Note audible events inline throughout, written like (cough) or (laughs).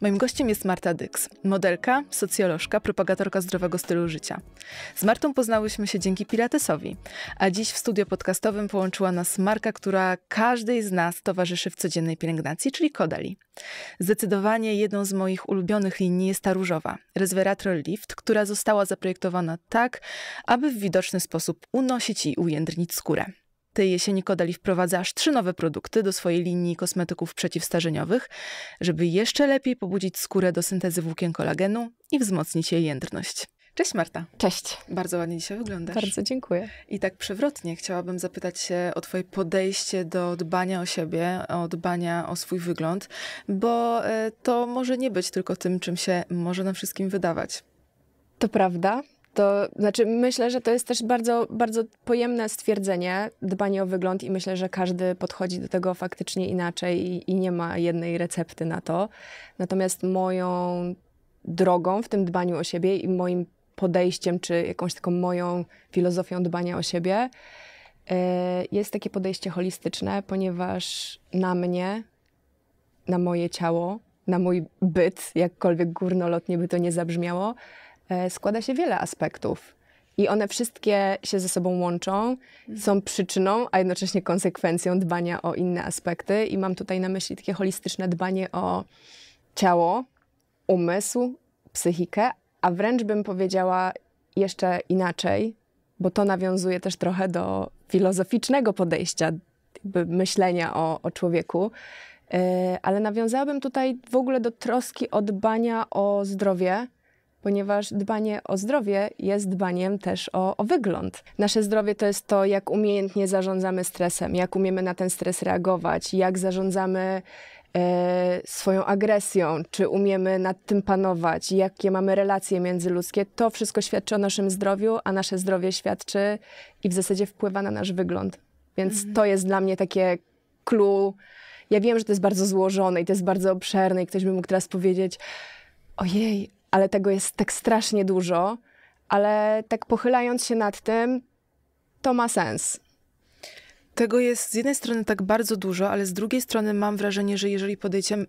Moim gościem jest Marta Dyks, modelka, socjolożka, propagatorka zdrowego stylu życia. Z Martą poznałyśmy się dzięki Pilatesowi, a dziś w studio podcastowym połączyła nas marka, która każdej z nas towarzyszy w codziennej pielęgnacji, czyli Kodali. Zdecydowanie jedną z moich ulubionych linii jest ta różowa, Resveratrol Lift, która została zaprojektowana tak, aby w widoczny sposób unosić i ujędrnić skórę tej jesieni Kodali wprowadza aż trzy nowe produkty do swojej linii kosmetyków przeciwstarzeniowych, żeby jeszcze lepiej pobudzić skórę do syntezy włókien kolagenu i wzmocnić jej jędrność. Cześć Marta. Cześć. Bardzo ładnie dzisiaj wyglądasz. Bardzo dziękuję. I tak przewrotnie chciałabym zapytać się o twoje podejście do dbania o siebie, o dbania o swój wygląd, bo e, to może nie być tylko tym, czym się może nam wszystkim wydawać. To prawda. To znaczy, myślę, że to jest też bardzo, bardzo pojemne stwierdzenie, dbanie o wygląd, i myślę, że każdy podchodzi do tego faktycznie inaczej i, i nie ma jednej recepty na to. Natomiast moją drogą w tym dbaniu o siebie i moim podejściem, czy jakąś taką moją filozofią dbania o siebie, e, jest takie podejście holistyczne, ponieważ na mnie, na moje ciało, na mój byt, jakkolwiek górnolotnie by to nie zabrzmiało, E, składa się wiele aspektów. I one wszystkie się ze sobą łączą, są przyczyną, a jednocześnie konsekwencją dbania o inne aspekty. I mam tutaj na myśli takie holistyczne dbanie o ciało, umysł, psychikę, a wręcz bym powiedziała jeszcze inaczej, bo to nawiązuje też trochę do filozoficznego podejścia, myślenia o, o człowieku. Yy, ale nawiązałabym tutaj w ogóle do troski o dbania o zdrowie ponieważ dbanie o zdrowie jest dbaniem też o, o, wygląd. Nasze zdrowie to jest to, jak umiejętnie zarządzamy stresem, jak umiemy na ten stres reagować, jak zarządzamy e, swoją agresją, czy umiemy nad tym panować, jakie mamy relacje międzyludzkie. To wszystko świadczy o naszym zdrowiu, a nasze zdrowie świadczy i w zasadzie wpływa na nasz wygląd. Więc mhm. to jest dla mnie takie clue. Ja wiem, że to jest bardzo złożone i to jest bardzo obszerne i ktoś by mógł teraz powiedzieć, ojej, ale tego jest tak strasznie dużo, ale tak pochylając się nad tym, to ma sens. Tego jest z jednej strony tak bardzo dużo, ale z drugiej strony mam wrażenie, że jeżeli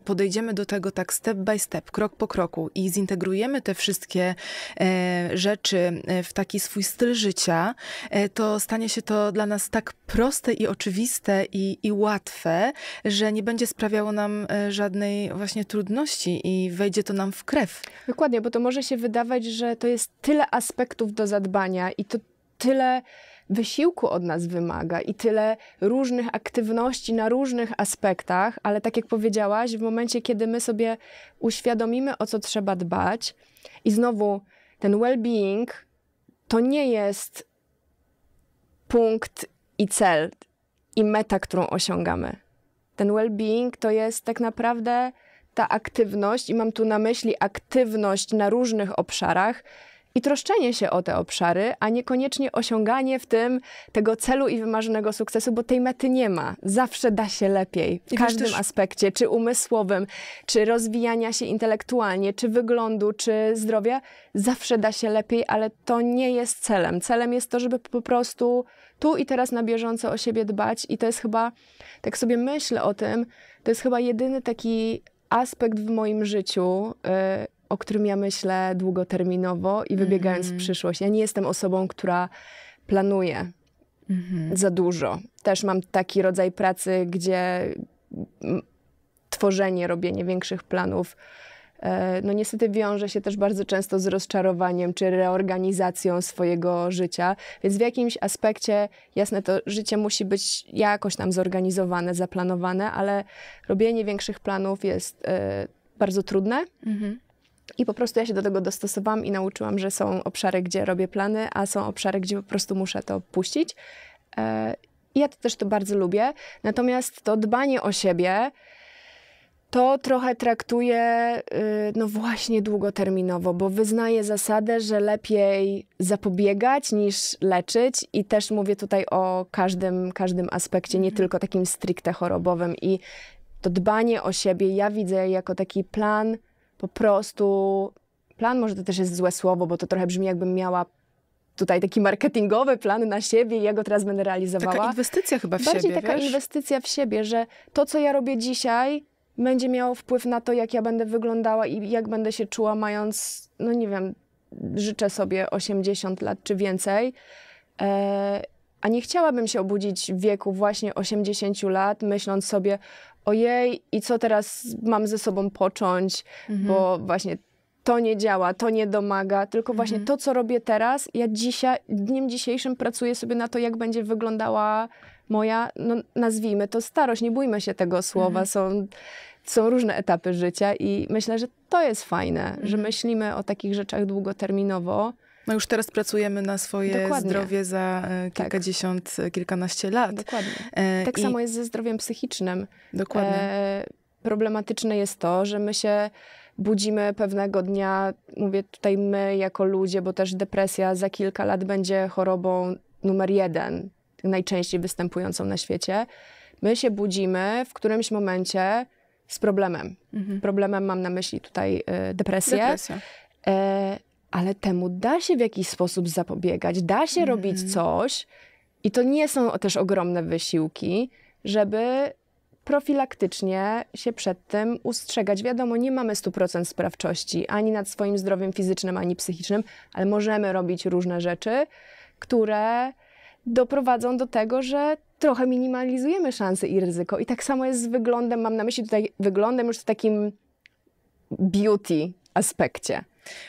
podejdziemy, do tego tak step by step, krok po kroku i zintegrujemy te wszystkie e, rzeczy e, w taki swój styl życia, e, to stanie się to dla nas tak proste i oczywiste i, i łatwe, że nie będzie sprawiało nam e, żadnej właśnie trudności i wejdzie to nam w krew. Dokładnie, bo to może się wydawać, że to jest tyle aspektów do zadbania i to tyle wysiłku od nas wymaga i tyle różnych aktywności na różnych aspektach, ale tak jak powiedziałaś, w momencie, kiedy my sobie uświadomimy, o co trzeba dbać, i znowu ten well-being to nie jest punkt i cel i meta, którą osiągamy. Ten well-being to jest tak naprawdę ta aktywność, i mam tu na myśli aktywność na różnych obszarach, i troszczenie się o te obszary, a niekoniecznie osiąganie w tym tego celu i wymarzonego sukcesu, bo tej mety nie ma. Zawsze da się lepiej w I każdym aspekcie, czy umysłowym, czy rozwijania się intelektualnie, czy wyglądu, czy zdrowia. Zawsze da się lepiej, ale to nie jest celem. Celem jest to, żeby po prostu tu i teraz na bieżąco o siebie dbać i to jest chyba, tak sobie myślę o tym, to jest chyba jedyny taki aspekt w moim życiu, y, o którym ja myślę długoterminowo i wybiegając mm -hmm. w mhm. przyszłość. Ja nie jestem osobą, która planuje mm -hmm. za dużo. Też mam taki rodzaj pracy, gdzie tworzenie, robienie większych planów e, no niestety wiąże się też bardzo często z rozczarowaniem czy reorganizacją swojego życia, więc w jakimś aspekcie jasne to życie musi być jakoś tam zorganizowane, zaplanowane, ale robienie większych planów jest y, bardzo trudne. Mhm. I po prostu ja się do tego dostosowałam i nauczyłam, że są obszary, gdzie robię plany, a są obszary, gdzie po prostu muszę to puścić. I e, ja to też to bardzo lubię. Natomiast to dbanie o siebie to trochę traktuję, y, no właśnie, długoterminowo, bo wyznaję zasadę, że lepiej zapobiegać niż leczyć, i też mówię tutaj o każdym, każdym aspekcie, nie mhm. tylko takim stricte chorobowym. I to dbanie o siebie ja widzę jako taki plan po prostu plan, może to też jest złe słowo, bo to trochę brzmi jakbym miała tutaj taki marketingowy plan na siebie i ja go teraz będę realizowała. Taka inwestycja chyba w Bardziej siebie, taka wiesz? inwestycja w siebie, że to, co ja robię dzisiaj, będzie miało wpływ na to, jak ja będę wyglądała i jak będę się czuła, mając, no nie wiem, życzę sobie 80 lat czy więcej. E, a nie chciałabym się obudzić w wieku właśnie 80 lat, myśląc sobie, ojej, i co teraz mam ze sobą począć, mhm. bo właśnie to nie działa, to nie domaga, tylko właśnie mhm. to, co robię teraz, ja dzisiaj, dniem dzisiejszym pracuję sobie na to, jak będzie wyglądała moja, no, nazwijmy to starość, nie bójmy się tego słowa, mhm. są, są różne etapy życia i myślę, że to jest fajne, że mhm. myślimy o takich rzeczach długoterminowo, no już teraz pracujemy na swoje Dokładnie. zdrowie za e, tak. kilkadziesiąt, tak. kilkanaście lat. Dokładnie. E, tak I... samo jest ze zdrowiem psychicznym. Dokładnie. E, problematyczne jest to, że my się budzimy pewnego dnia, mówię tutaj my jako ludzie, bo też depresja za kilka lat będzie chorobą numer jeden, najczęściej występującą na świecie. My się budzimy w którymś momencie z problemem. Mhm. Problemem mam na myśli tutaj y, depresję. E, ale temu da się w jakiś sposób zapobiegać, da się mhm. robić coś i to nie są też ogromne wysiłki, żeby profilaktycznie się przed tym ustrzegać. Wiadomo, nie mamy 100% sprawczości ani nad swoim zdrowiem fizycznym, ani psychicznym, ale możemy robić różne rzeczy, które doprowadzą do tego, że trochę minimalizujemy szanse i ryzyko. I tak samo jest z wyglądem, mam na myśli tutaj wyglądem już w takim beauty aspekcie.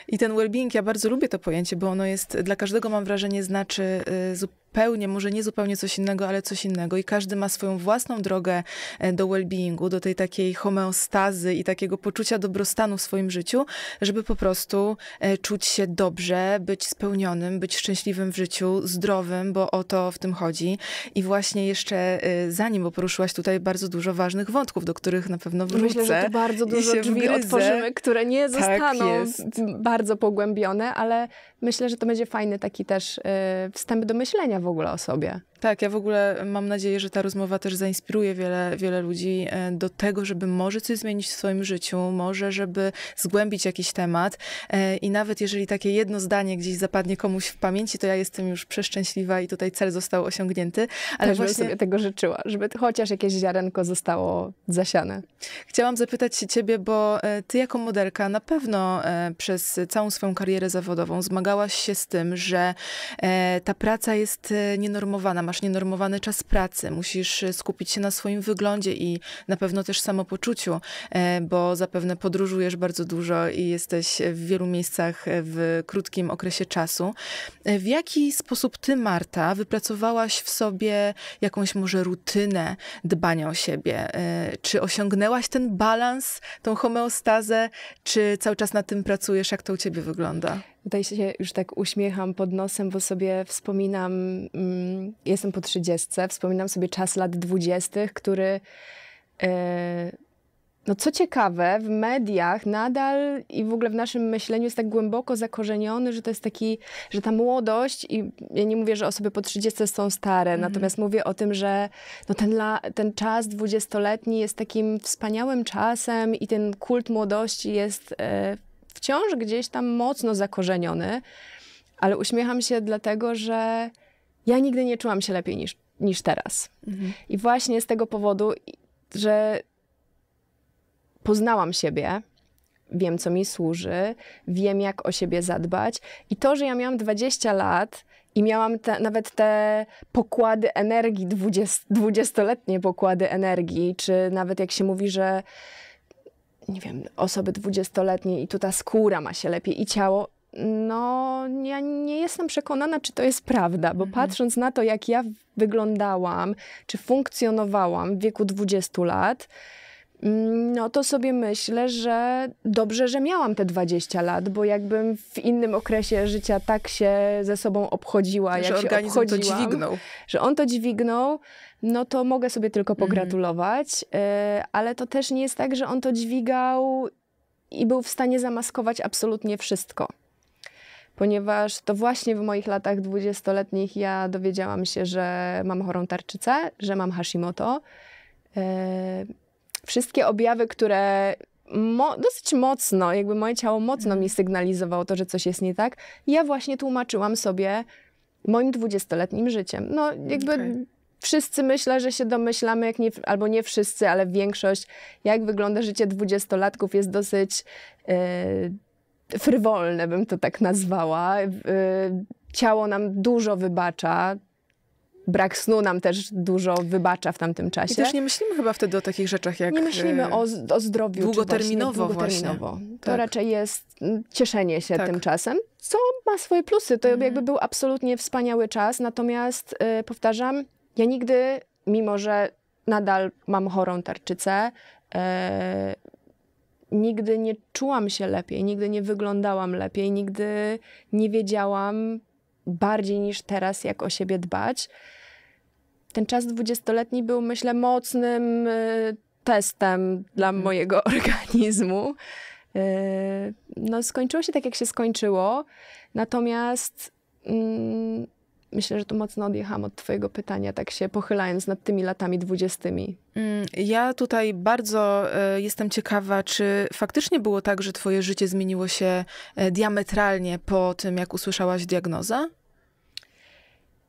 I ten well-being, ja bardzo lubię to pojęcie, bo ono jest, dla każdego mam wrażenie, znaczy zupełnie y, zupełnie, może nie zupełnie coś innego, ale coś innego i każdy ma swoją własną drogę e, do well-beingu, do tej takiej homeostazy i takiego poczucia dobrostanu w swoim życiu, żeby po prostu e, czuć się dobrze, być spełnionym, być szczęśliwym w życiu, zdrowym, bo o to w tym chodzi. I właśnie jeszcze e, zanim, bo poruszyłaś tutaj bardzo dużo ważnych wątków, do których na pewno wrócę. Myślę, że tu bardzo dużo drzwi wgryzę. otworzymy, które nie tak zostaną tak bardzo pogłębione, ale myślę, że to będzie fajny taki też y, wstęp do myślenia w ogóle o sobie. Tak, ja w ogóle mam nadzieję, że ta rozmowa też zainspiruje wiele, wiele ludzi e, do tego, żeby może coś zmienić w swoim życiu, może żeby zgłębić jakiś temat e, i nawet jeżeli takie jedno zdanie gdzieś zapadnie komuś w pamięci, to ja jestem już przeszczęśliwa i tutaj cel został osiągnięty. Ale właśnie sobie tego życzyła, żeby chociaż jakieś ziarenko zostało zasiane. Chciałam zapytać ciebie, bo e, ty jako modelka na pewno przez całą swoją karierę zawodową zmagałaś się z tym, że ta praca jest nienormowana, masz nienormowany czas pracy, musisz e, skupić się na swoim wyglądzie i na pewno też samopoczuciu, e, bo zapewne podróżujesz bardzo dużo i jesteś w wielu miejscach w krótkim okresie czasu. E, w jaki sposób ty, Marta, wypracowałaś w sobie jakąś może rutynę dbania o siebie? Czy osiągnęłaś ten balans, tą homeostazę, czy cały czas na tym pracujesz? Jak to u ciebie wygląda? Tutaj się już tak uśmiecham pod nosem, bo sobie wspominam, mm, jestem po trzydziestce, wspominam sobie czas lat dwudziestych, który... E, no co ciekawe, w mediach nadal i w ogóle w naszym myśleniu jest tak głęboko zakorzeniony, że to jest taki, że ta młodość i ja nie mówię, że osoby po 30 są stare, mhm. natomiast mówię o tym, że no ten, la, ten czas dwudziestoletni jest takim wspaniałym czasem i ten kult młodości jest e, wciąż gdzieś tam mocno zakorzeniony, ale uśmiecham się dlatego, że ja nigdy nie czułam się lepiej niż, niż teraz. Mhm. I właśnie z tego powodu, że poznałam siebie, wiem, co mi służy, wiem, jak o siebie zadbać. I to, że ja miałam 20 lat i miałam te, nawet te pokłady energii, 20, 20-letnie pokłady energii, czy nawet jak się mówi, że nie wiem, osoby dwudziestoletniej i tu ta skóra ma się lepiej i ciało, no ja nie jestem przekonana, czy to jest prawda, bo mhm. patrząc na to, jak ja wyglądałam, czy funkcjonowałam w wieku 20 lat, Mm, no to sobie myślę, że dobrze, że miałam te 20 lat, bo jakbym w innym okresie życia tak się ze sobą obchodziła, że jak organizm się on to dźwignął. że on to dźwignął, no to mogę sobie tylko mhm. pogratulować, y, ale to też nie jest tak, że on to dźwigał i był w stanie zamaskować absolutnie wszystko. Ponieważ to właśnie w moich latach dwudziestoletnich ja dowiedziałam się, że mam chorą tarczycę, że mam Hashimoto. Y, wszystkie objawy, które mo dosyć mocno, jakby moje ciało mocno mi mhm. sygnalizowało to, że coś jest nie tak, ja właśnie tłumaczyłam sobie moim dwudziestoletnim życiem. No jakby... Okay wszyscy myślę, że się domyślamy, jak nie, albo nie wszyscy, ale większość, jak wygląda życie dwudziestolatków jest dosyć yy, frywolne, bym to tak nazwała. Yy, ciało nam dużo wybacza, brak snu nam też dużo wybacza w tamtym czasie. I też nie myślimy chyba wtedy o takich rzeczach jak... Nie myślimy e, o, o zdrowiu. Długoterminowo właśnie. Długoterminowo. Właśnie. To tak. raczej jest mm, cieszenie się tak. tym czasem, co ma swoje plusy. To mhm. jakby był absolutnie wspaniały czas, natomiast y, powtarzam, ja nigdy, mimo że nadal mam chorą tarczycę, y, nigdy nie czułam się lepiej, nigdy nie wyglądałam lepiej, nigdy nie wiedziałam, bardziej niż teraz, jak o siebie dbać. Ten czas dwudziestoletni był, myślę, mocnym y, testem dla mhm. mojego (laughs) organizmu. Y, no, skończyło się tak, jak się skończyło. Natomiast mm, myślę, że tu mocno odjechałam od Twojego pytania, tak się pochylając nad tymi latami dwudziestymi. Mm, ja tutaj bardzo y, jestem ciekawa, czy faktycznie było tak, że Twoje życie zmieniło się e, diametralnie po tym, jak usłyszałaś diagnozę?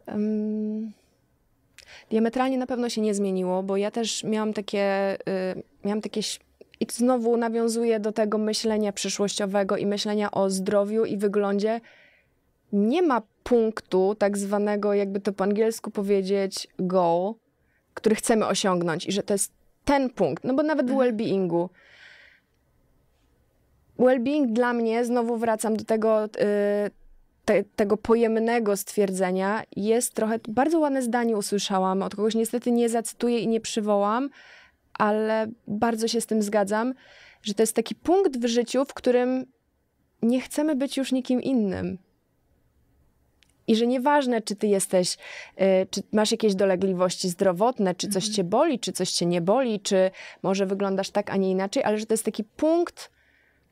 Um, diametralnie na pewno się nie zmieniło, bo ja też miałam takie, y, miałam takie i to znowu nawiązuję do tego myślenia przyszłościowego i myślenia o zdrowiu i wyglądzie. Nie ma punktu, tak zwanego, jakby to po angielsku powiedzieć, goal, który chcemy osiągnąć i że to jest ten punkt, no bo nawet w mhm. well-beingu. Well-being dla mnie, znowu wracam do tego, y, te, tego pojemnego stwierdzenia jest trochę, bardzo ładne zdanie usłyszałam, od kogoś niestety nie zacytuję i nie przywołam, ale bardzo się z tym zgadzam, że to jest taki punkt w życiu, w którym nie chcemy być już nikim innym. I że nieważne, czy ty jesteś, y, czy masz jakieś dolegliwości zdrowotne, czy coś mhm. cię boli, czy coś cię nie boli, czy może wyglądasz tak, a nie inaczej, ale że to jest taki punkt,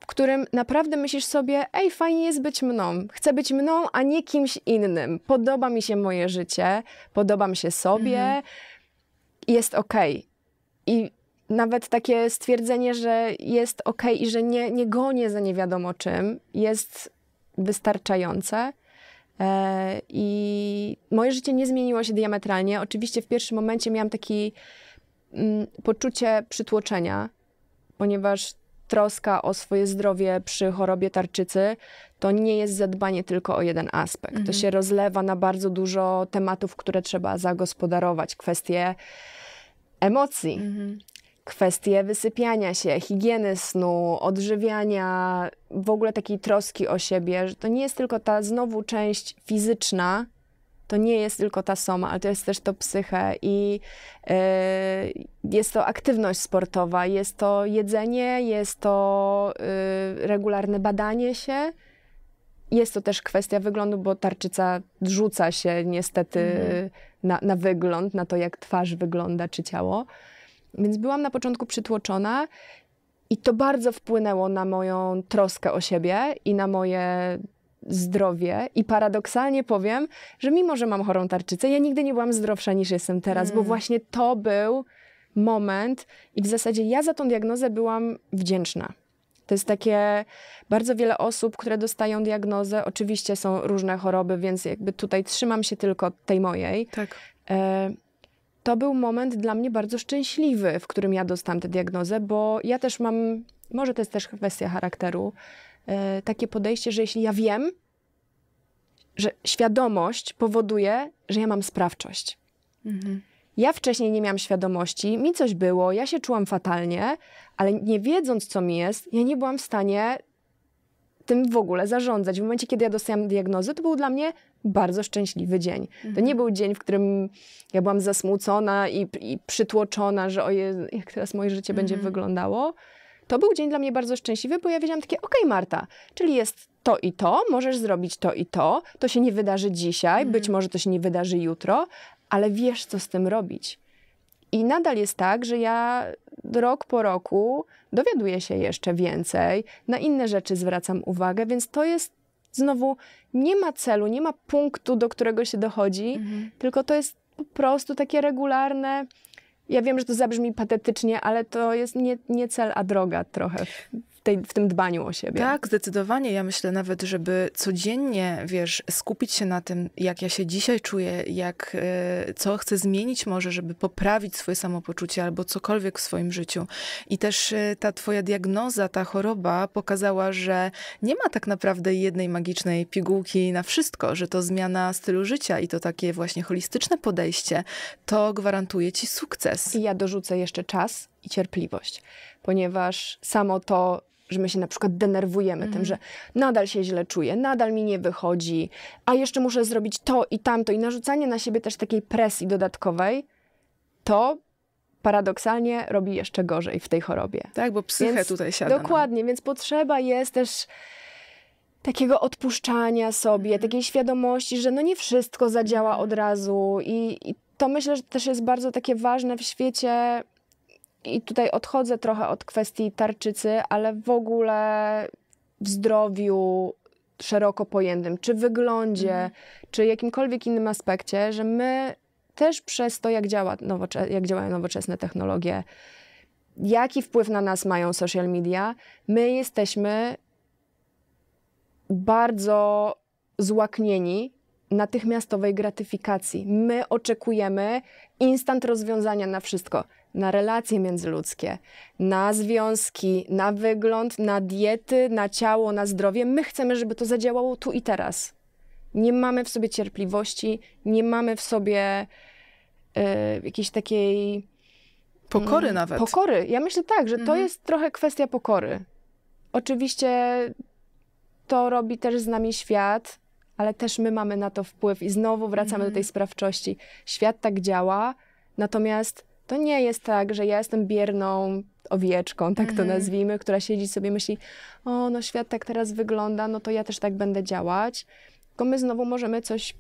w którym naprawdę myślisz sobie, ej, fajnie jest być mną. Chcę być mną, a nie kimś innym. Podoba mi się moje życie, podobam się sobie, mhm. jest okej. Okay. I nawet takie stwierdzenie, że jest okej okay i że nie, nie gonię za nie wiadomo czym, jest wystarczające. E, I moje życie nie zmieniło się diametralnie. Oczywiście w pierwszym momencie miałam takie mm, poczucie przytłoczenia, ponieważ troska o swoje zdrowie przy chorobie tarczycy to nie jest zadbanie tylko o jeden aspekt. Mhm. To się rozlewa na bardzo dużo tematów, które trzeba zagospodarować. Kwestie emocji, mhm. kwestie wysypiania się, higieny snu, odżywiania, w ogóle takiej troski o siebie, że to nie jest tylko ta znowu część fizyczna, to nie jest tylko ta soma, ale to jest też to psychę i y, jest to aktywność sportowa, jest to jedzenie, jest to y, regularne badanie się. Jest to też kwestia wyglądu, bo tarczyca rzuca się niestety mhm. na, na wygląd, na to, jak twarz wygląda czy ciało. Więc byłam na początku przytłoczona i to bardzo wpłynęło na moją troskę o siebie i na moje zdrowie i paradoksalnie powiem, że mimo, że mam chorą tarczycę, ja nigdy nie byłam zdrowsza niż jestem teraz, mm. bo właśnie to był moment i w zasadzie ja za tą diagnozę byłam wdzięczna. To jest takie, bardzo wiele osób, które dostają diagnozę, oczywiście są różne choroby, więc jakby tutaj trzymam się tylko tej mojej. Tak. E, to był moment dla mnie bardzo szczęśliwy, w którym ja dostałam tę diagnozę, bo ja też mam, może to jest też kwestia charakteru, E, takie podejście, że jeśli ja wiem, że świadomość powoduje, że ja mam sprawczość. Mhm. Ja wcześniej nie miałam świadomości, mi coś było, ja się czułam fatalnie, ale nie wiedząc, co mi jest, ja nie byłam w stanie tym w ogóle zarządzać. W momencie, kiedy ja dostałam diagnozę, to był dla mnie bardzo szczęśliwy dzień. Mhm. To nie był dzień, w którym ja byłam zasmucona i, i przytłoczona, że oje, jak teraz moje życie mhm. będzie wyglądało to był dzień dla mnie bardzo szczęśliwy, bo ja wiedziałam takie, okej okay, Marta, czyli jest to i to, możesz zrobić to i to, to się nie wydarzy dzisiaj, być mhm. może to się nie wydarzy jutro, ale wiesz, co z tym robić. I nadal jest tak, że ja rok po roku dowiaduję się jeszcze więcej, na inne rzeczy zwracam uwagę, więc to jest znowu nie ma celu, nie ma punktu, do którego się dochodzi, mhm. tylko to jest po prostu takie regularne ja wiem, że to zabrzmi patetycznie, ale to jest nie, nie cel, a droga trochę w, tej, w tym dbaniu o siebie. Tak, zdecydowanie. Ja myślę nawet, żeby codziennie, wiesz, skupić się na tym, jak ja się dzisiaj czuję, jak, y, co chcę zmienić może, żeby poprawić swoje samopoczucie albo cokolwiek w swoim życiu. I też y, ta twoja diagnoza, ta choroba pokazała, że nie ma tak naprawdę jednej magicznej pigułki na wszystko, że to zmiana stylu życia i to takie właśnie holistyczne podejście, to gwarantuje ci sukces. I ja dorzucę jeszcze czas i cierpliwość, ponieważ samo to, że my się na przykład denerwujemy mm. tym, mhm. że nadal się źle czuję, nadal mi nie wychodzi, a jeszcze muszę zrobić to i tamto i narzucanie na siebie też takiej presji dodatkowej, to paradoksalnie robi jeszcze gorzej w tej chorobie. Tak, bo psychę więc, tutaj siada. No. Dokładnie, nam. więc potrzeba jest też takiego odpuszczania sobie, mm. takiej świadomości, że no nie wszystko zadziała mhm. od razu i, i to myślę, że też jest bardzo takie ważne w świecie i tutaj odchodzę trochę od kwestii tarczycy, ale w ogóle w zdrowiu szeroko pojętym, czy wyglądzie, mm. czy jakimkolwiek innym aspekcie, że my też przez to, jak, działa nowocze jak działają nowoczesne technologie, jaki wpływ na nas mają social media, my jesteśmy bardzo złaknieni natychmiastowej gratyfikacji. My oczekujemy instant rozwiązania na wszystko na relacje międzyludzkie, na związki, na wygląd, na diety, na ciało, na zdrowie. My chcemy, żeby to zadziałało tu i teraz. Nie mamy w sobie cierpliwości, nie mamy w sobie y, jakiejś takiej. Pokory mm, nawet. Pokory. Ja myślę tak, że mhm. to jest trochę kwestia pokory. Oczywiście to robi też z nami świat, ale też my mamy na to wpływ i znowu wracamy mhm. do tej mhm. sprawczości. Świat tak działa, natomiast to nie jest tak, że ja jestem bierną owieczką, tak to mhm. nazwijmy, która siedzi sobie myśli, o no świat tak teraz wygląda, no to ja też tak będę działać. Tylko my znowu możemy coś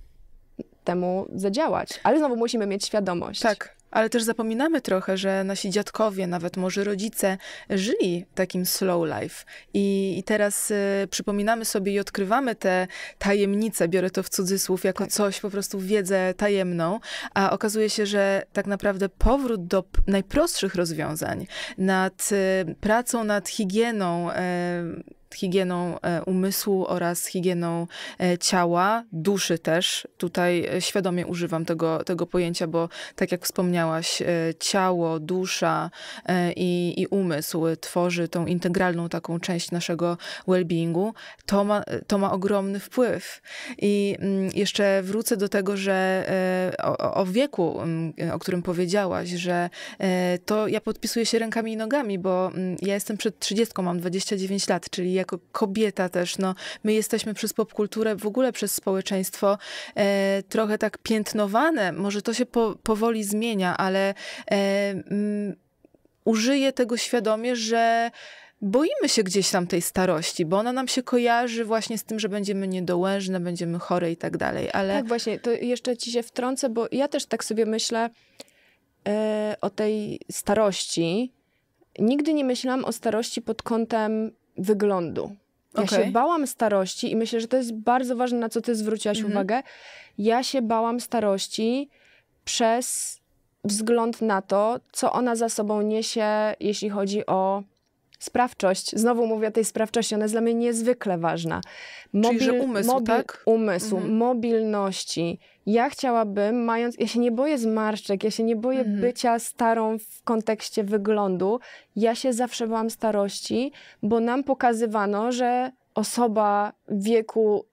temu zadziałać, ale znowu musimy mieć świadomość. Tak. Ale też zapominamy trochę, że nasi dziadkowie, nawet może rodzice, żyli takim slow life. I, i teraz y, przypominamy sobie i odkrywamy te tajemnice, biorę to w cudzysłów, jako tak. coś, po prostu wiedzę tajemną, a okazuje się, że tak naprawdę powrót do najprostszych rozwiązań nad y, pracą nad higieną, y, higieną e, umysłu oraz higieną e, ciała, duszy też. Tutaj e, świadomie używam tego, tego pojęcia, bo tak jak wspomniałaś, ciało, dusza i, i umysł tworzy tą integralną taką część naszego well-beingu. To ma, to ma ogromny wpływ. I mm, jeszcze wrócę do tego, że o, o wieku, mm, o którym powiedziałaś, że to ja podpisuję się rękami i nogami, bo mm, ja jestem przed 30, mam 29 lat, czyli jako kobieta też, no, my jesteśmy przez popkulturę, w ogóle przez społeczeństwo e, trochę tak piętnowane. Może to się po, powoli zmienia, ale e, m, użyję tego świadomie, że boimy się gdzieś tam tej starości, bo ona nam się kojarzy właśnie z tym, że będziemy niedołężne, będziemy chore i tak dalej. Ale... Tak, właśnie, to jeszcze ci się wtrącę, bo ja też tak sobie myślę e, o tej starości. Nigdy nie myślałam o starości pod kątem wyglądu. Ja okay. się bałam starości i myślę, że to jest bardzo ważne, na co ty zwróciłaś mhm. uwagę. Ja się bałam starości przez wzgląd na to, co ona za sobą niesie, jeśli chodzi o Sprawczość, znowu mówię o tej sprawczości, ona jest dla mnie niezwykle ważna. Mobil, Czyli, że umysł, mobil, tak? Umysłu, mhm. mobilności. Ja chciałabym, mając, ja się nie boję zmarszczek, ja się nie boję mhm. bycia starą w kontekście wyglądu. Ja się zawsze bałam starości, bo nam pokazywano, że osoba wieku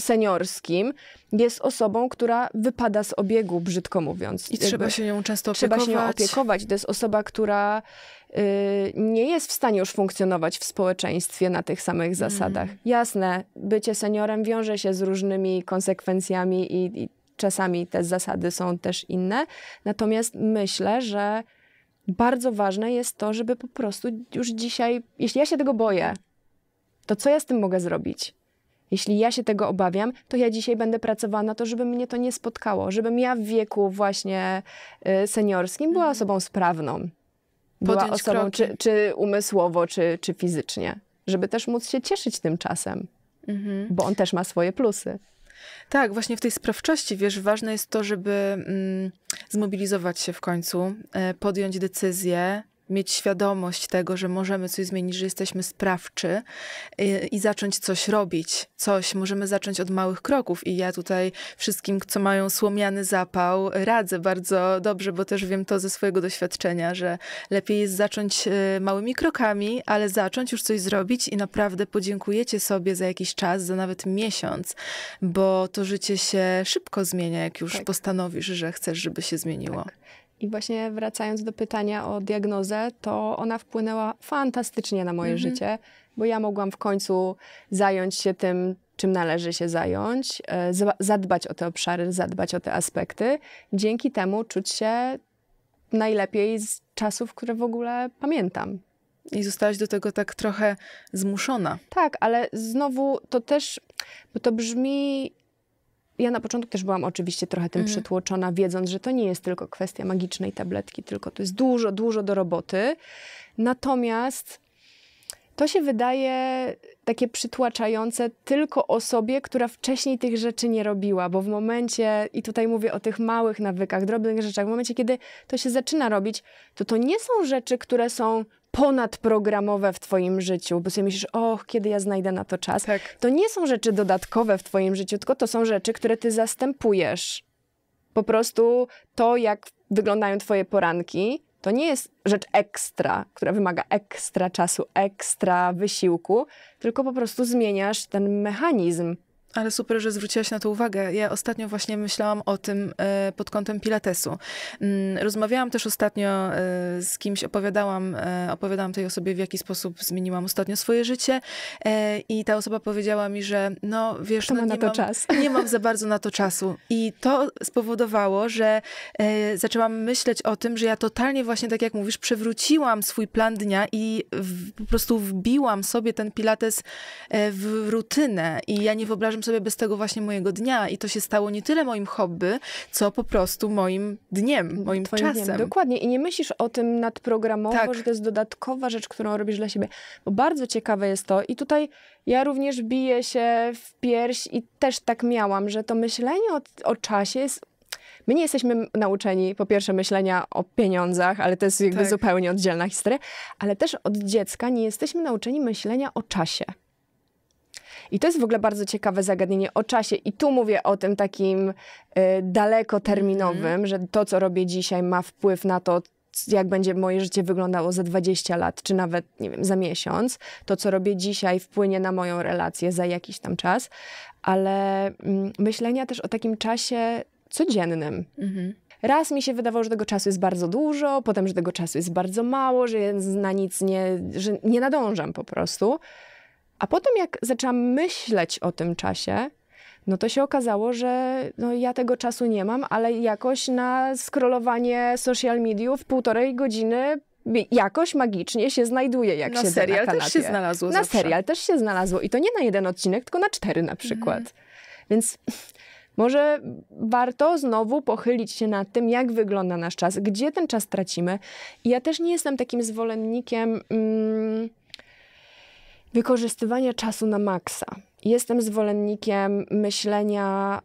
seniorskim jest osobą, która wypada z obiegu, brzydko mówiąc. I Jakby, trzeba się nią często trzeba opiekować. Trzeba się nią opiekować. To jest osoba, która y, nie jest w stanie już funkcjonować w społeczeństwie na tych samych mhm. zasadach. Mm. Jasne, bycie seniorem wiąże się z różnymi konsekwencjami i, i czasami te zasady są też inne. Natomiast myślę, że bardzo ważne jest to, żeby po prostu już dzisiaj, jeśli ja się tego boję, to co ja z tym mogę zrobić? Jeśli ja się tego obawiam, to ja dzisiaj będę pracowała na to, żeby mnie to nie spotkało, żebym ja w wieku właśnie y, seniorskim była mhm. osobą sprawną. Była Podjąć osobą czy, czy, umysłowo, czy, czy fizycznie. Żeby też móc się cieszyć tym czasem, mhm. bo on też ma swoje plusy. Tak, właśnie w tej sprawczości, wiesz, ważne jest to, żeby mm, zmobilizować się w końcu, e, podjąć decyzję, mieć świadomość tego, że możemy coś zmienić, że jesteśmy sprawczy i, y, i, zacząć coś robić. Coś możemy zacząć od małych kroków. I ja tutaj wszystkim, co mają słomiany zapał, radzę bardzo dobrze, bo też wiem to ze swojego doświadczenia, że lepiej jest zacząć y, małymi krokami, ale zacząć już coś zrobić i naprawdę podziękujecie sobie za jakiś czas, za nawet miesiąc, bo to życie się szybko zmienia, jak już tak. postanowisz, że chcesz, żeby się zmieniło. Tak. I właśnie wracając do pytania o diagnozę, to ona wpłynęła fantastycznie na moje mhm. życie, bo ja mogłam w końcu zająć się tym, czym należy się zająć, e, zadbać o te obszary, zadbać o te aspekty, dzięki temu czuć się najlepiej z czasów, które w ogóle pamiętam. I zostałaś do tego tak trochę zmuszona. Tak, ale znowu to też, bo to brzmi ja na początku też byłam oczywiście trochę tym mhm. przytłoczona, wiedząc, że to nie jest tylko kwestia magicznej tabletki, tylko to jest dużo, dużo do roboty. Natomiast to się wydaje takie przytłaczające tylko osobie, która wcześniej tych rzeczy nie robiła, bo w momencie, i tutaj mówię o tych małych nawykach, drobnych rzeczach, w momencie, kiedy to się zaczyna robić, to to nie są rzeczy, które są ponadprogramowe w twoim życiu, bo sobie myślisz, och, kiedy ja znajdę na to czas. Tak. To nie są rzeczy dodatkowe w twoim życiu, tylko to są rzeczy, które ty zastępujesz. Po prostu to, jak wyglądają twoje poranki, to nie jest rzecz ekstra, która wymaga ekstra czasu, ekstra wysiłku, tylko po prostu zmieniasz ten mechanizm. Ale super, że zwróciłaś na to uwagę. Ja ostatnio właśnie myślałam o tym e, pod kątem pilatesu. Mm, rozmawiałam też ostatnio e, z kimś, opowiadałam, e, opowiadałam tej osobie, w jaki sposób zmieniłam ostatnio swoje życie i ta osoba powiedziała mi, że no wiesz, no, nie, na to mam, czas. nie mam za bardzo na to czasu. I to spowodowało, że zaczęłam myśleć o tym, że ja totalnie właśnie tak jak mówisz, przewróciłam swój plan dnia i w, po prostu wbiłam sobie ten pilates w rutynę i ja nie wyobrażam sobie bez tego właśnie mojego dnia i to się stało nie tyle moim hobby, co po prostu moim dniem, mm, moim Twoim czasem. Dniem. Dokładnie. I nie myślisz o tym nadprogramowo, tak. że to jest dodatkowa rzecz, którą robisz dla siebie. Bo bardzo ciekawe jest to i tutaj ja również biję się w pierś i też tak miałam, że to myślenie o, o czasie jest My nie jesteśmy nauczeni, po pierwsze, myślenia o pieniądzach, ale to jest jakby tak. zupełnie oddzielna historia, ale też od dziecka nie jesteśmy nauczeni myślenia o czasie. I to jest w ogóle bardzo ciekawe zagadnienie o czasie. I tu mówię o tym takim y, dalekoterminowym, mm. że to, co robię dzisiaj, ma wpływ na to, jak będzie moje życie wyglądało za 20 lat, czy nawet, nie wiem, za miesiąc. To, co robię dzisiaj, wpłynie na moją relację za jakiś tam czas. Ale mm, myślenia też o takim czasie codziennym. Mm. Raz mi się wydawało, że tego czasu jest bardzo dużo, potem, że tego czasu jest bardzo mało, że na nic nie, że nie nadążam po prostu. A potem, jak zaczęłam myśleć o tym czasie, no to się okazało, że no ja tego czasu nie mam, ale jakoś na skrolowanie social mediów półtorej godziny jakoś magicznie się znajduje, jak na siedzę serial na też się znalazło Na zawsze. serial też się znalazło i to nie na jeden odcinek, tylko na cztery na przykład. Mhm. Więc może warto znowu pochylić się nad tym, jak wygląda nasz czas, gdzie ten czas tracimy. I ja też nie jestem takim zwolennikiem... Mm, wykorzystywania czasu na maksa. Jestem zwolennikiem myślenia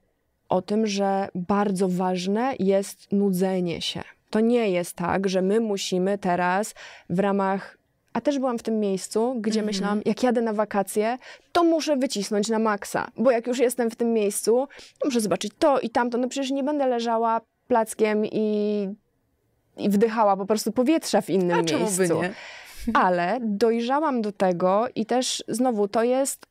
o tym, że bardzo ważne jest nudzenie się. To nie jest tak, że my musimy teraz w ramach a też byłam w tym miejscu, gdzie mhm. myślałam, jak jadę na wakacje, to muszę wycisnąć na maksa, bo jak już jestem w tym miejscu, to muszę zobaczyć to i tamto. No przecież nie będę leżała plackiem i, i wdychała po prostu powietrza w innym a miejscu. Czemu by nie? (laughs) ale dojrzałam do tego i też znowu to jest,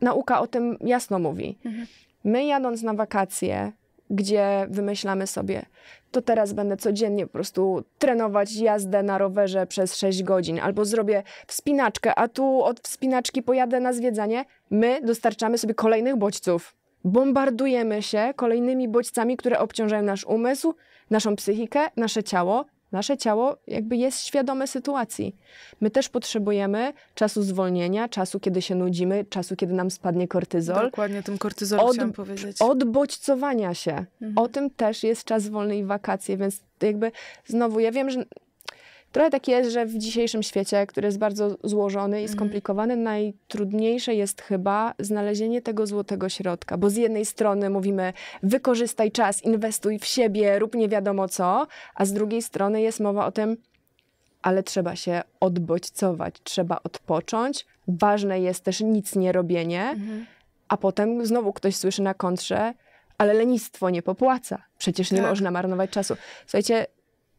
nauka o tym jasno mówi. Mhm. My jadąc na wakacje, gdzie wymyślamy sobie, to teraz będę codziennie po prostu trenować jazdę na rowerze przez 6 godzin, albo zrobię wspinaczkę, a tu od wspinaczki pojadę na zwiedzanie. My dostarczamy sobie kolejnych bodźców. Bombardujemy się kolejnymi bodźcami, które obciążają nasz umysł, naszą psychikę, nasze ciało, Nasze ciało jakby jest świadome sytuacji. My też potrzebujemy czasu zwolnienia, czasu, kiedy się nudzimy, czasu, kiedy nam spadnie kortyzol. Dokładnie, tym kortyzolem od, chciałam powiedzieć. Odbodźcowania się. Mhm. O tym też jest czas wolny i wakacje, więc jakby znowu, ja wiem, że Trochę tak jest, że w dzisiejszym świecie, który jest bardzo złożony i mhm. skomplikowany, mm. najtrudniejsze jest chyba znalezienie tego złotego środka. Bo z jednej strony mówimy, wykorzystaj czas, inwestuj w siebie, rób nie wiadomo co, a z drugiej strony jest mowa o tym, ale trzeba się odbodźcować, trzeba odpocząć. Ważne jest też nic nie robienie, mm. a potem znowu ktoś słyszy na kontrze, ale lenistwo nie popłaca. Przecież nie tak. można marnować czasu. Słuchajcie,